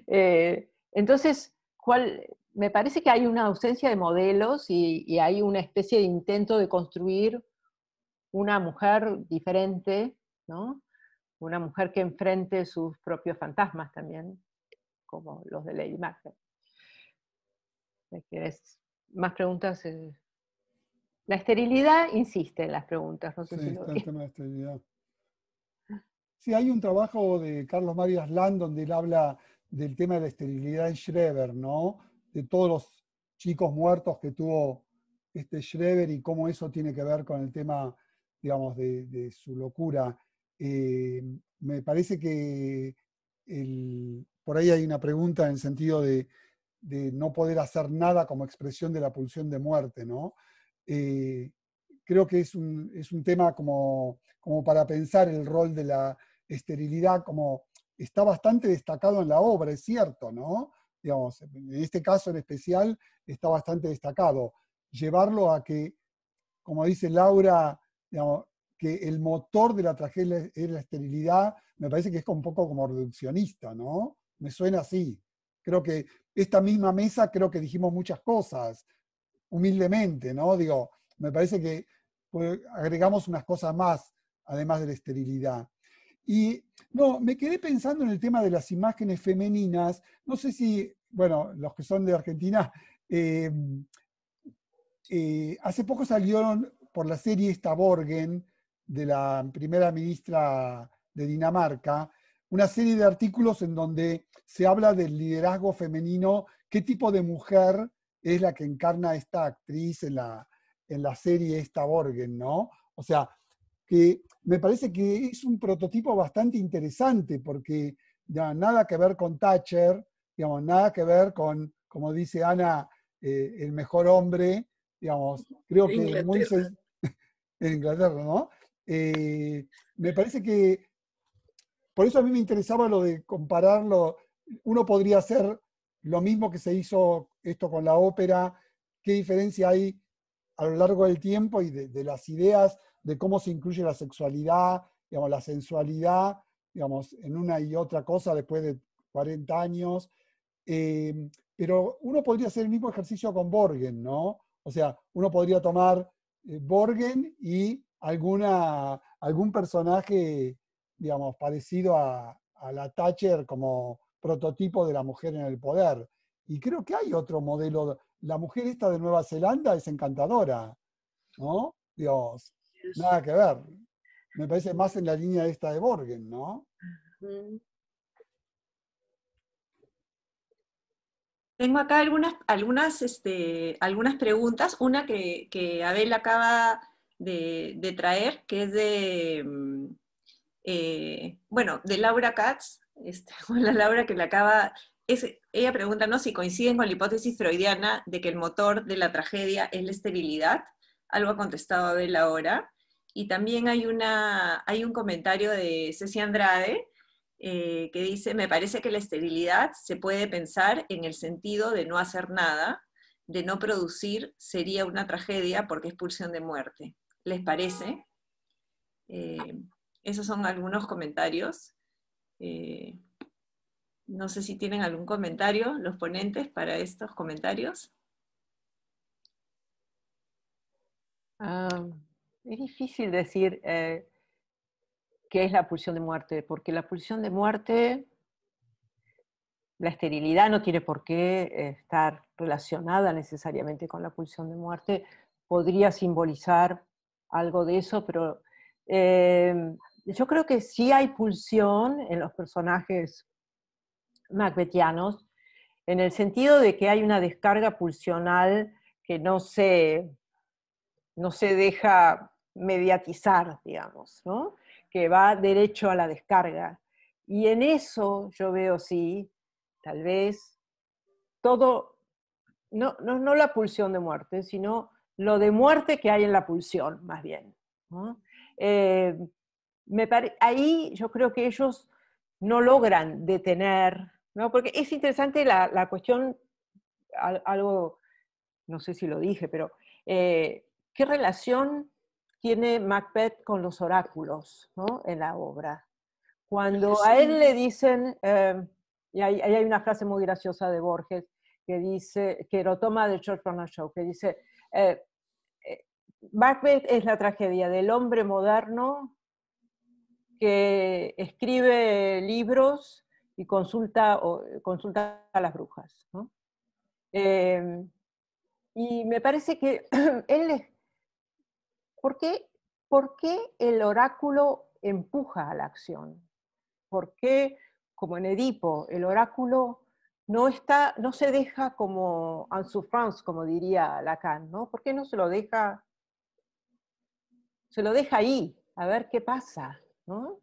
Eh, entonces, ¿cuál, me parece que hay una ausencia de modelos y, hay una especie de intento de construir una mujer diferente, una mujer que enfrente sus propios fantasmas también como los de Lady Macbeth. más preguntas? Eh, la esterilidad insiste en las preguntas, no sí, el tema de esterilidad. Sí, hay un trabajo de Carlos Mario Aslan donde él habla del tema de la esterilidad en Schreber, ¿no? De todos los chicos muertos que tuvo este Schreber y cómo eso tiene que ver con el tema, digamos, de, su locura. Eh, me parece que el, por ahí hay una pregunta en el sentido de, no poder hacer nada como expresión de la pulsión de muerte, ¿no? Eh, creo que es un, tema como, como, para pensar el rol de la esterilidad, como está bastante destacado en la obra, es cierto, ¿no? Digamos, en este caso en especial está bastante destacado. Llevarlo a que, como dice Laura, que el motor de la tragedia es la esterilidad, me parece que es un poco como reduccionista, ¿no? me suena así. Creo que esta misma mesa, creo que dijimos muchas cosas, humildemente, ¿no? Digo, me parece que pues, agregamos unas cosas más, además de la esterilidad. Y no, me quedé pensando en el tema de las imágenes femeninas. No sé si, bueno, los que son de Argentina, eh, eh, hace poco salieron por la serie esta Borgen, de la primera ministra de Dinamarca, una serie de artículos en donde se habla del liderazgo femenino, qué tipo de mujer es la que encarna esta actriz en la, en la serie esta Borgen, ¿no? O sea, que me parece que es un prototipo bastante interesante porque ya, nada que ver con Thatcher, digamos, nada que ver con, como dice Ana, eh, el mejor hombre, digamos, creo que muy en Inglaterra, ¿no? Eh, me parece que por eso a mí me interesaba lo de compararlo. Uno podría hacer lo mismo que se hizo esto con la ópera, qué diferencia hay a lo largo del tiempo y de, las ideas de cómo se incluye la sexualidad, digamos, la sensualidad, digamos, en una y otra cosa después de 40 años. Eh, pero uno podría hacer el mismo ejercicio con Borgen, ¿no? O sea, uno podría tomar eh, Borgen y alguna, algún personaje digamos, parecido a, la Thatcher como prototipo de la mujer en el poder. Y creo que hay otro modelo. La mujer esta de Nueva Zelanda es encantadora, ¿no? Dios, nada que ver. Me parece más en la línea esta de Borgen, ¿no? Tengo acá algunas, algunas, este, algunas preguntas. Una que, Abel acaba de traer, que es de mm, eh, bueno, de Laura Katz, con este, la Laura que le acaba, ella pregunta ¿no? si coinciden con la hipótesis freudiana de que el motor de la tragedia es la esterilidad, algo ha contestado Abel ahora, y también hay, una, hay un comentario de Ceci Andrade, eh, que dice, me parece que la esterilidad se puede pensar en el sentido de no hacer nada, de no producir, sería una tragedia porque es pulsión de muerte. ¿Les parece? Eh, esos son algunos comentarios. Eh, no sé si tienen algún comentario los ponentes para estos comentarios. es difícil decir eh, qué es la pulsión de muerte, porque la pulsión de muerte, la esterilidad no tiene por qué eh, estar relacionada necesariamente con la pulsión de muerte, podría simbolizar algo de eso, pero em, yo creo que sí hay pulsión en los personajes macbethianos en el sentido de que hay una descarga pulsional que no se, no se deja mediatizar, digamos, que va derecho a la descarga. Y en eso yo veo, sí, tal vez, todo, no, no, la pulsión de muerte, sino lo de muerte que hay en la pulsión, más bien. Eh, ahí yo creo que ellos no logran detener, porque es interesante la, cuestión, algo, no sé si lo dije, pero eh, ¿qué relación tiene Macbeth con los oráculos ¿no? en la obra? Cuando a él le dicen, eh, y ahí hay, una frase muy graciosa de Borges, que dice, que lo toma de George Bernard Shaw, que dice, eh, Macbeth es la tragedia del hombre moderno que escribe libros y consulta, eh, consulta a las brujas. Em, y me parece que él... ¿Por qué, ¿Por qué el oráculo empuja a la acción? ¿Por qué, como en Edipo, el oráculo no, está, no se deja como en souffrance, como diría Lacan, ¿no? ¿Por qué no se lo deja, se lo deja ahí, a ver qué pasa? ¿no?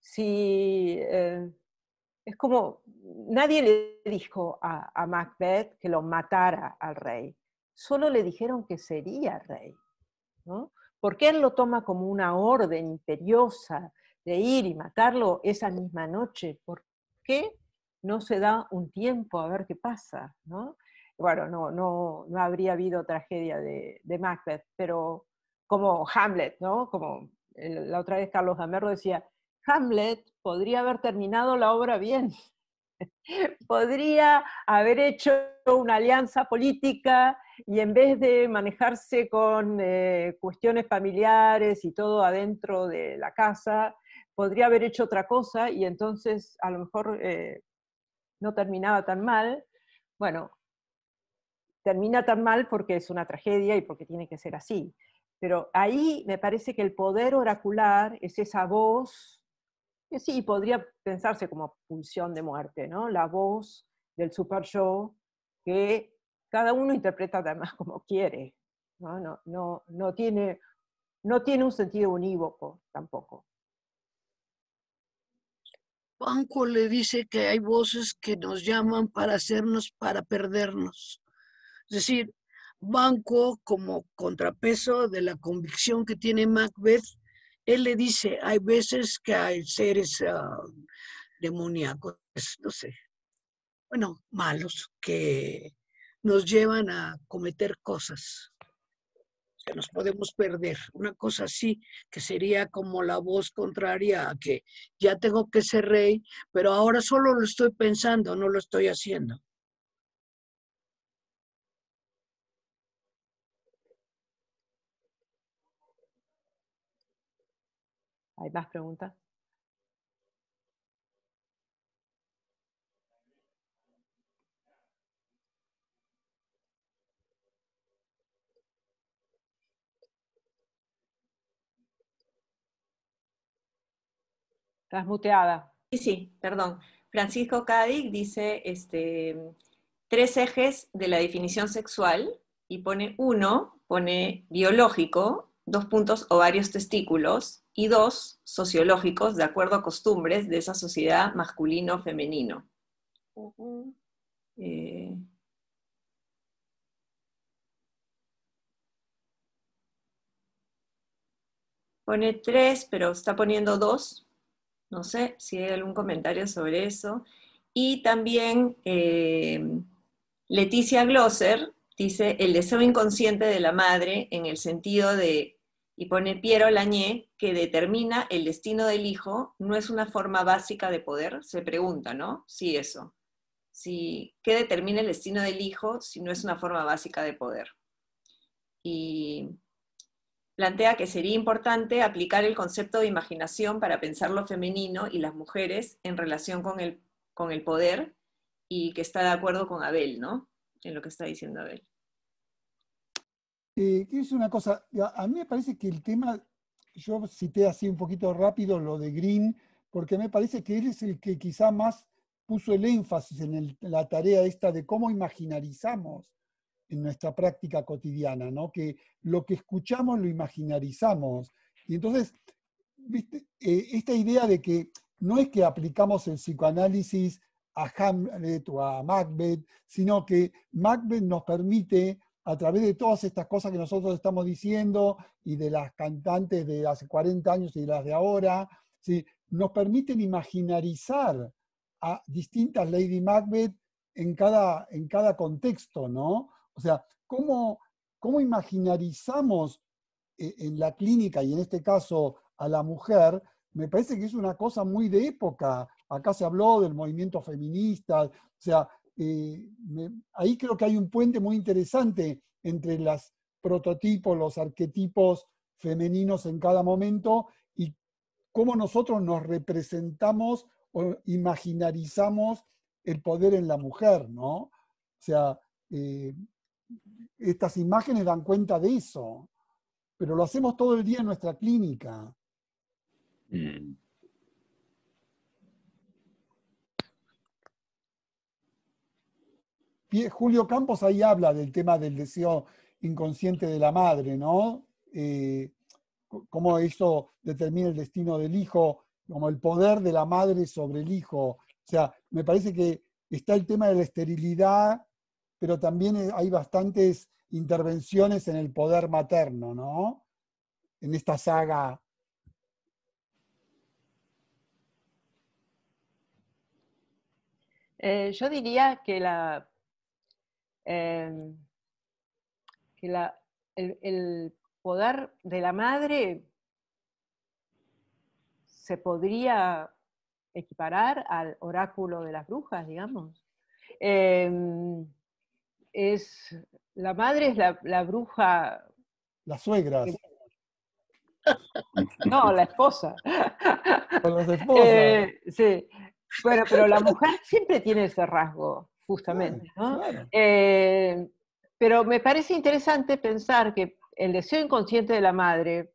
Si, eh, es como, nadie le dijo a, Macbeth que lo matara al rey, solo le dijeron que sería rey, ¿no? Porque él lo toma como una orden imperiosa de ir y matarlo esa misma noche. ¿Por qué no se da un tiempo a ver qué pasa? ¿no? Bueno, no, no, no habría habido tragedia de, de Macbeth, pero como Hamlet, ¿no? Como la otra vez Carlos Gamerro decía, Hamlet podría haber terminado la obra bien, podría haber hecho una alianza política y en vez de manejarse con eh, cuestiones familiares y todo adentro de la casa, podría haber hecho otra cosa y entonces a lo mejor eh, no terminaba tan mal. Bueno, termina tan mal porque es una tragedia y porque tiene que ser así. Pero ahí me parece que el poder oracular es esa voz, que sí, podría pensarse como pulsión de muerte, ¿no? La voz del super show que cada uno interpreta además como quiere, ¿no? No, tiene, no tiene un sentido unívoco tampoco. Banco le dice que hay voces que nos llaman para hacernos, para perdernos. Es decir, Banco como contrapeso de la convicción que tiene Macbeth, él le dice, hay veces que hay seres ah, demoníacos, no sé, bueno, malos, que nos llevan a cometer cosas que nos podemos perder. Una cosa así, que sería como la voz contraria a que ya tengo que ser rey, pero ahora solo lo estoy pensando, no lo estoy haciendo. más preguntas? Transmuteada. Sí, sí, perdón. Francisco Cádiz dice este, tres ejes de la definición sexual y pone uno, pone biológico, dos puntos, o varios testículos, y dos, sociológicos, de acuerdo a costumbres de esa sociedad masculino-femenino. Eh, pone tres, pero está poniendo dos. No sé si hay algún comentario sobre eso. Y también eh, Leticia Glosser dice el deseo inconsciente de la madre en el sentido de y pone Piero Lañé que determina el destino del hijo, no es una forma básica de poder, se pregunta, ¿no? Sí, eso. Sí, ¿Qué determina el destino del hijo si no es una forma básica de poder? Y plantea que sería importante aplicar el concepto de imaginación para pensar lo femenino y las mujeres en relación con el, con el poder y que está de acuerdo con Abel, ¿no? En lo que está diciendo Abel. Eh, quiero una cosa, a mí me parece que el tema, yo cité así un poquito rápido lo de Green, porque me parece que él es el que quizá más puso el énfasis en, la tarea esta de cómo imaginarizamos en nuestra práctica cotidiana, ¿no? que lo que escuchamos lo imaginarizamos. Y entonces, eh, esta idea de que no es que aplicamos el psicoanálisis a Hamlet o a Macbeth, sino que Macbeth nos permite a través de todas estas cosas que nosotros estamos diciendo y de las cantantes de hace 40 años y de las de ahora, ¿sí? nos permiten imaginarizar a distintas Lady Macbeth en cada, en cada contexto, ¿no? O sea, ¿cómo, cómo imaginarizamos eh, en la clínica y en este caso a la mujer? Me parece que es una cosa muy de época. Acá se habló del movimiento feminista, o sea, eh, ahí creo que hay un puente muy interesante entre los prototipos, los arquetipos femeninos en cada momento y cómo nosotros nos representamos o imaginarizamos el poder en la mujer, ¿no? O sea, eh, estas imágenes dan cuenta de eso, pero lo hacemos todo el día en nuestra clínica. Mm. Julio Campos ahí habla del tema del deseo inconsciente de la madre, ¿no? Eh, cómo eso determina el destino del hijo, como el poder de la madre sobre el hijo. O sea, me parece que está el tema de la esterilidad, pero también hay bastantes intervenciones en el poder materno, ¿no? En esta saga eh, yo diría que la Em, que el, poder de la madre se podría equiparar al oráculo de las brujas, digamos. Em, es, la madre es la, bruja... la suegra no, la esposa. Con las eh, esposas. sí. Bueno, pero la mujer siempre tiene ese rasgo justamente. ¿no? Eh, pero me parece interesante pensar que el deseo inconsciente de la madre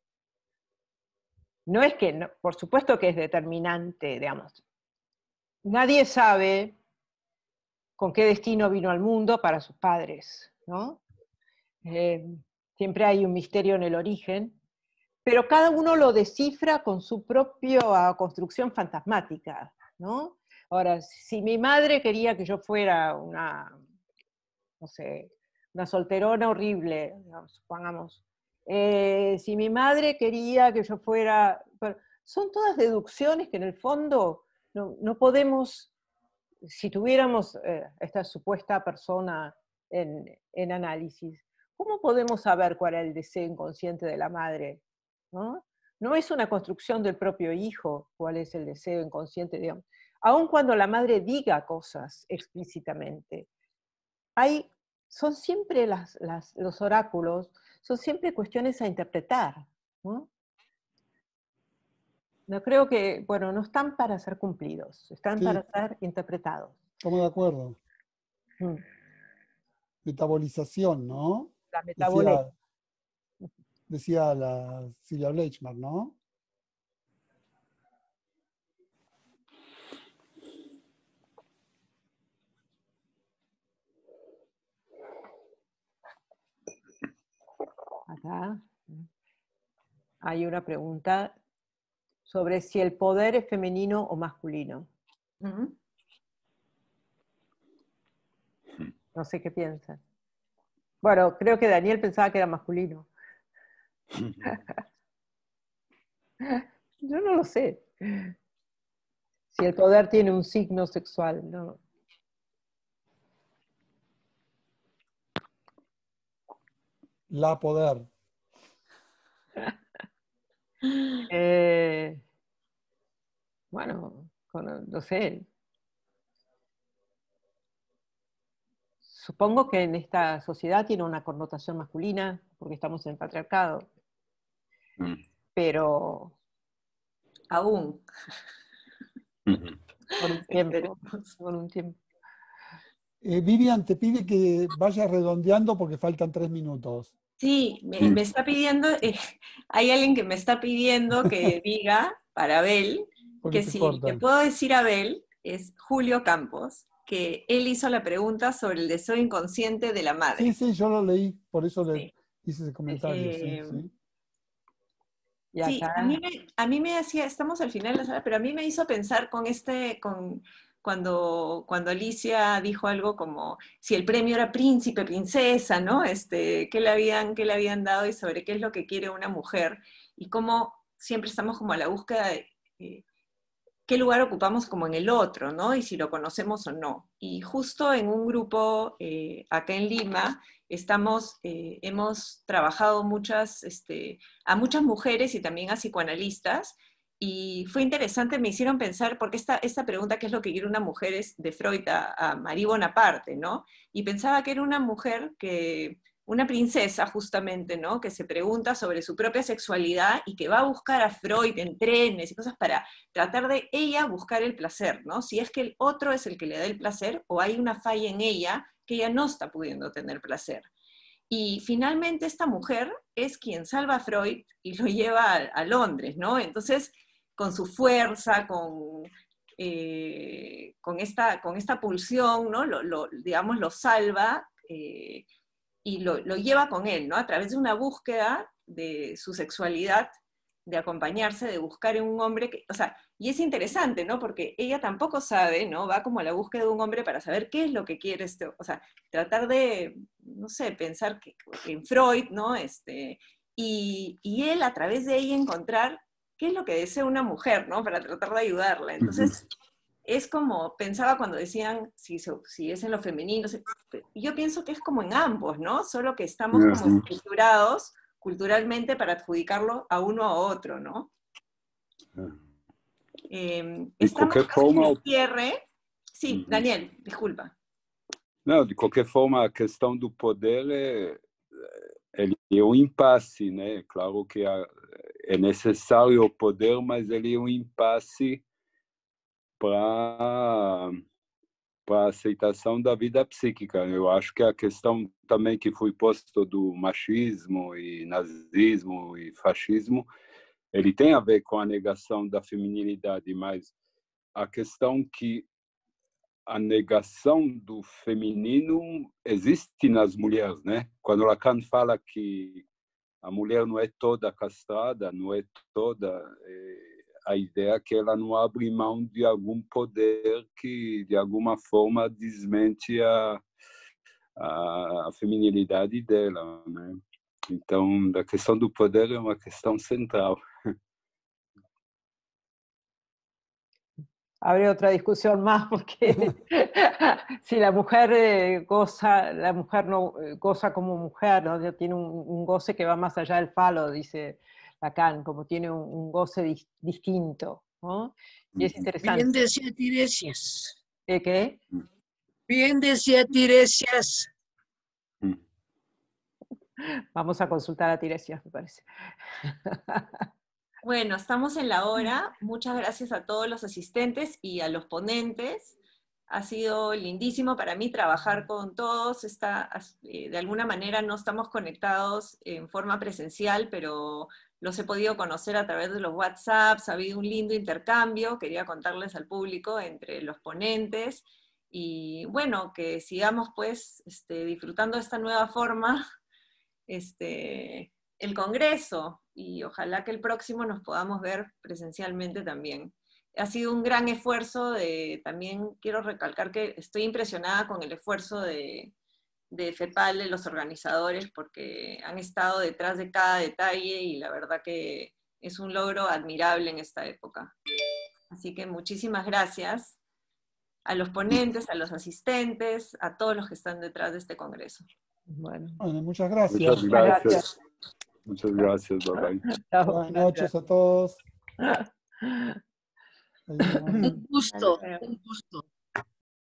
no es que, por supuesto que es determinante, digamos. Nadie sabe con qué destino vino al mundo para sus padres, ¿no? Eh, siempre hay un misterio en el origen, pero cada uno lo descifra con su propia construcción fantasmática, ¿no? Ahora, si mi madre quería que yo fuera una, no sé, una solterona horrible, supongamos, eh, si mi madre quería que yo fuera, son todas deducciones que en el fondo no, podemos, si tuviéramos eh, esta supuesta persona en, análisis, ¿cómo podemos saber cuál es el deseo inconsciente de la madre? ¿No? no es una construcción del propio hijo cuál es el deseo inconsciente, de aun cuando la madre diga cosas explícitamente. Hay, son siempre las, los oráculos, son siempre cuestiones a interpretar. ¿no? creo que, bueno, no están para ser cumplidos, están para ser interpretados. Estamos de acuerdo. Mm. Metabolización, ¿no? La metabolización. Decía, la Silvia Bleichmar, ¿no? Hay una pregunta sobre si el poder es femenino o masculino. No sé qué piensan. Bueno, creo que Daniel pensaba que era masculino. Yo no lo sé. Si el poder tiene un signo sexual, no. La poder. Eh, bueno, no sé. Supongo que en esta sociedad tiene una connotación masculina, porque estamos en patriarcado. Mm. Pero. Aún. por un tiempo. Eh, Vivian te pide que vayas redondeando porque faltan tres minutos. Sí, me, está pidiendo, eh, hay alguien que me está pidiendo que diga para Abel, que si Te puedo decir a Abel, es Julio Campos, que él hizo la pregunta sobre el deseo inconsciente de la madre. Sí, sí, yo lo leí, por eso le hice ese comentario. sí, eh, a, mí me, a mí me hacía, estamos al final de la sala, pero a mí me hizo pensar con este, con, cuando, cuando Alicia dijo algo como si el premio era príncipe, princesa, ¿no? Este, ¿qué, le habían, le habían dado y sobre qué es lo que quiere una mujer? Y cómo siempre estamos como a la búsqueda de eh, qué lugar ocupamos como en el otro, ¿no? Y si lo conocemos o no. Y justo en un grupo eh, acá en Lima estamos, eh, hemos trabajado muchas, este, a muchas mujeres y también a psicoanalistas y fue interesante, me hicieron pensar, porque esta, esta pregunta, ¿qué es lo que quiere una mujer? es de Freud a, Marie Bonaparte, ¿no? Y pensaba que era una mujer que, una princesa justamente, ¿no? Que se pregunta sobre su propia sexualidad y que va a buscar a Freud en trenes y cosas para tratar de ella buscar el placer, ¿no? Si es que el otro es el que le da el placer o hay una falla en ella que ella no está pudiendo tener placer. Y finalmente esta mujer es quien salva a Freud y lo lleva a Londres, ¿no? Entonces, con su fuerza, con, eh, con, esta, con esta pulsión, ¿no? Lo, digamos, lo salva eh, y lo, lleva con él, ¿no? A través de una búsqueda de su sexualidad, de acompañarse, de buscar en un hombre, que, o y es interesante, ¿no? Porque ella tampoco sabe, ¿no? Va como a la búsqueda de un hombre para saber qué es lo que quiere este, o sea, tratar de, no sé, pensar que, en Freud, ¿no? Este, y, y él a través de ella encontrar es lo que desea una mujer, ¿no? Para tratar de ayudarla. Entonces, es como, pensaba cuando decían, si, si es en lo femenino, yo pienso que es como en ambos, ¿no? Solo que estamos como estructurados culturalmente para adjudicarlo a uno a otro, ¿no? Ah. Em, forma... Sí, Daniel, disculpa. No, de cualquier forma, la cuestión del poder es eh, un impasse, ¿no? Claro que é necessário o poder, mas ele é um impasse para a aceitação da vida psíquica. Eu acho que a questão também que foi posta do machismo e nazismo e fascismo, ele tem a ver com a negação da feminilidade, mas a questão que a negação do feminino existe nas mulheres, né? Quando Lacan fala que a mulher não é toda castrada, não é toda é, a ideia é que ela não abre mão de algum poder que de alguma forma desmente a a, a feminilidade dela, né? Então, a questão do poder é uma questão central. abre otra discusión más, porque si la mujer eh, goza, la mujer no eh, goza como mujer, ¿no? tiene un, goce que va más allá del falo, dice Lacan, como tiene un, goce distinto. Y es interesante. Bien decía Tiresias. ¿Eh, ¿Qué? Bien decía Tiresias. Vamos a consultar a Tiresias, me parece. Bueno, estamos en la hora. Muchas gracias a todos los asistentes y a los ponentes. Ha sido lindísimo para mí trabajar con todos. Eh, de alguna manera no estamos conectados en forma presencial, pero los he podido conocer a través de los WhatsApp. Ha habido un lindo intercambio. Quería contarles al público entre los ponentes. Y bueno, que sigamos pues este, disfrutando de esta nueva forma. Este, el Congreso, y ojalá que el próximo nos podamos ver presencialmente también. Ha sido un gran esfuerzo también quiero recalcar que estoy impresionada con el esfuerzo de, de FEPAL, de los organizadores, porque han estado detrás de cada detalle y la verdad que es un logro admirable en esta época. Así que muchísimas gracias a los ponentes, a los asistentes, a todos los que están detrás de este Congreso. bueno muchas gracias. Muchas gracias. Muchas gracias, bye Buenas noches a todos. Un gusto, un gusto.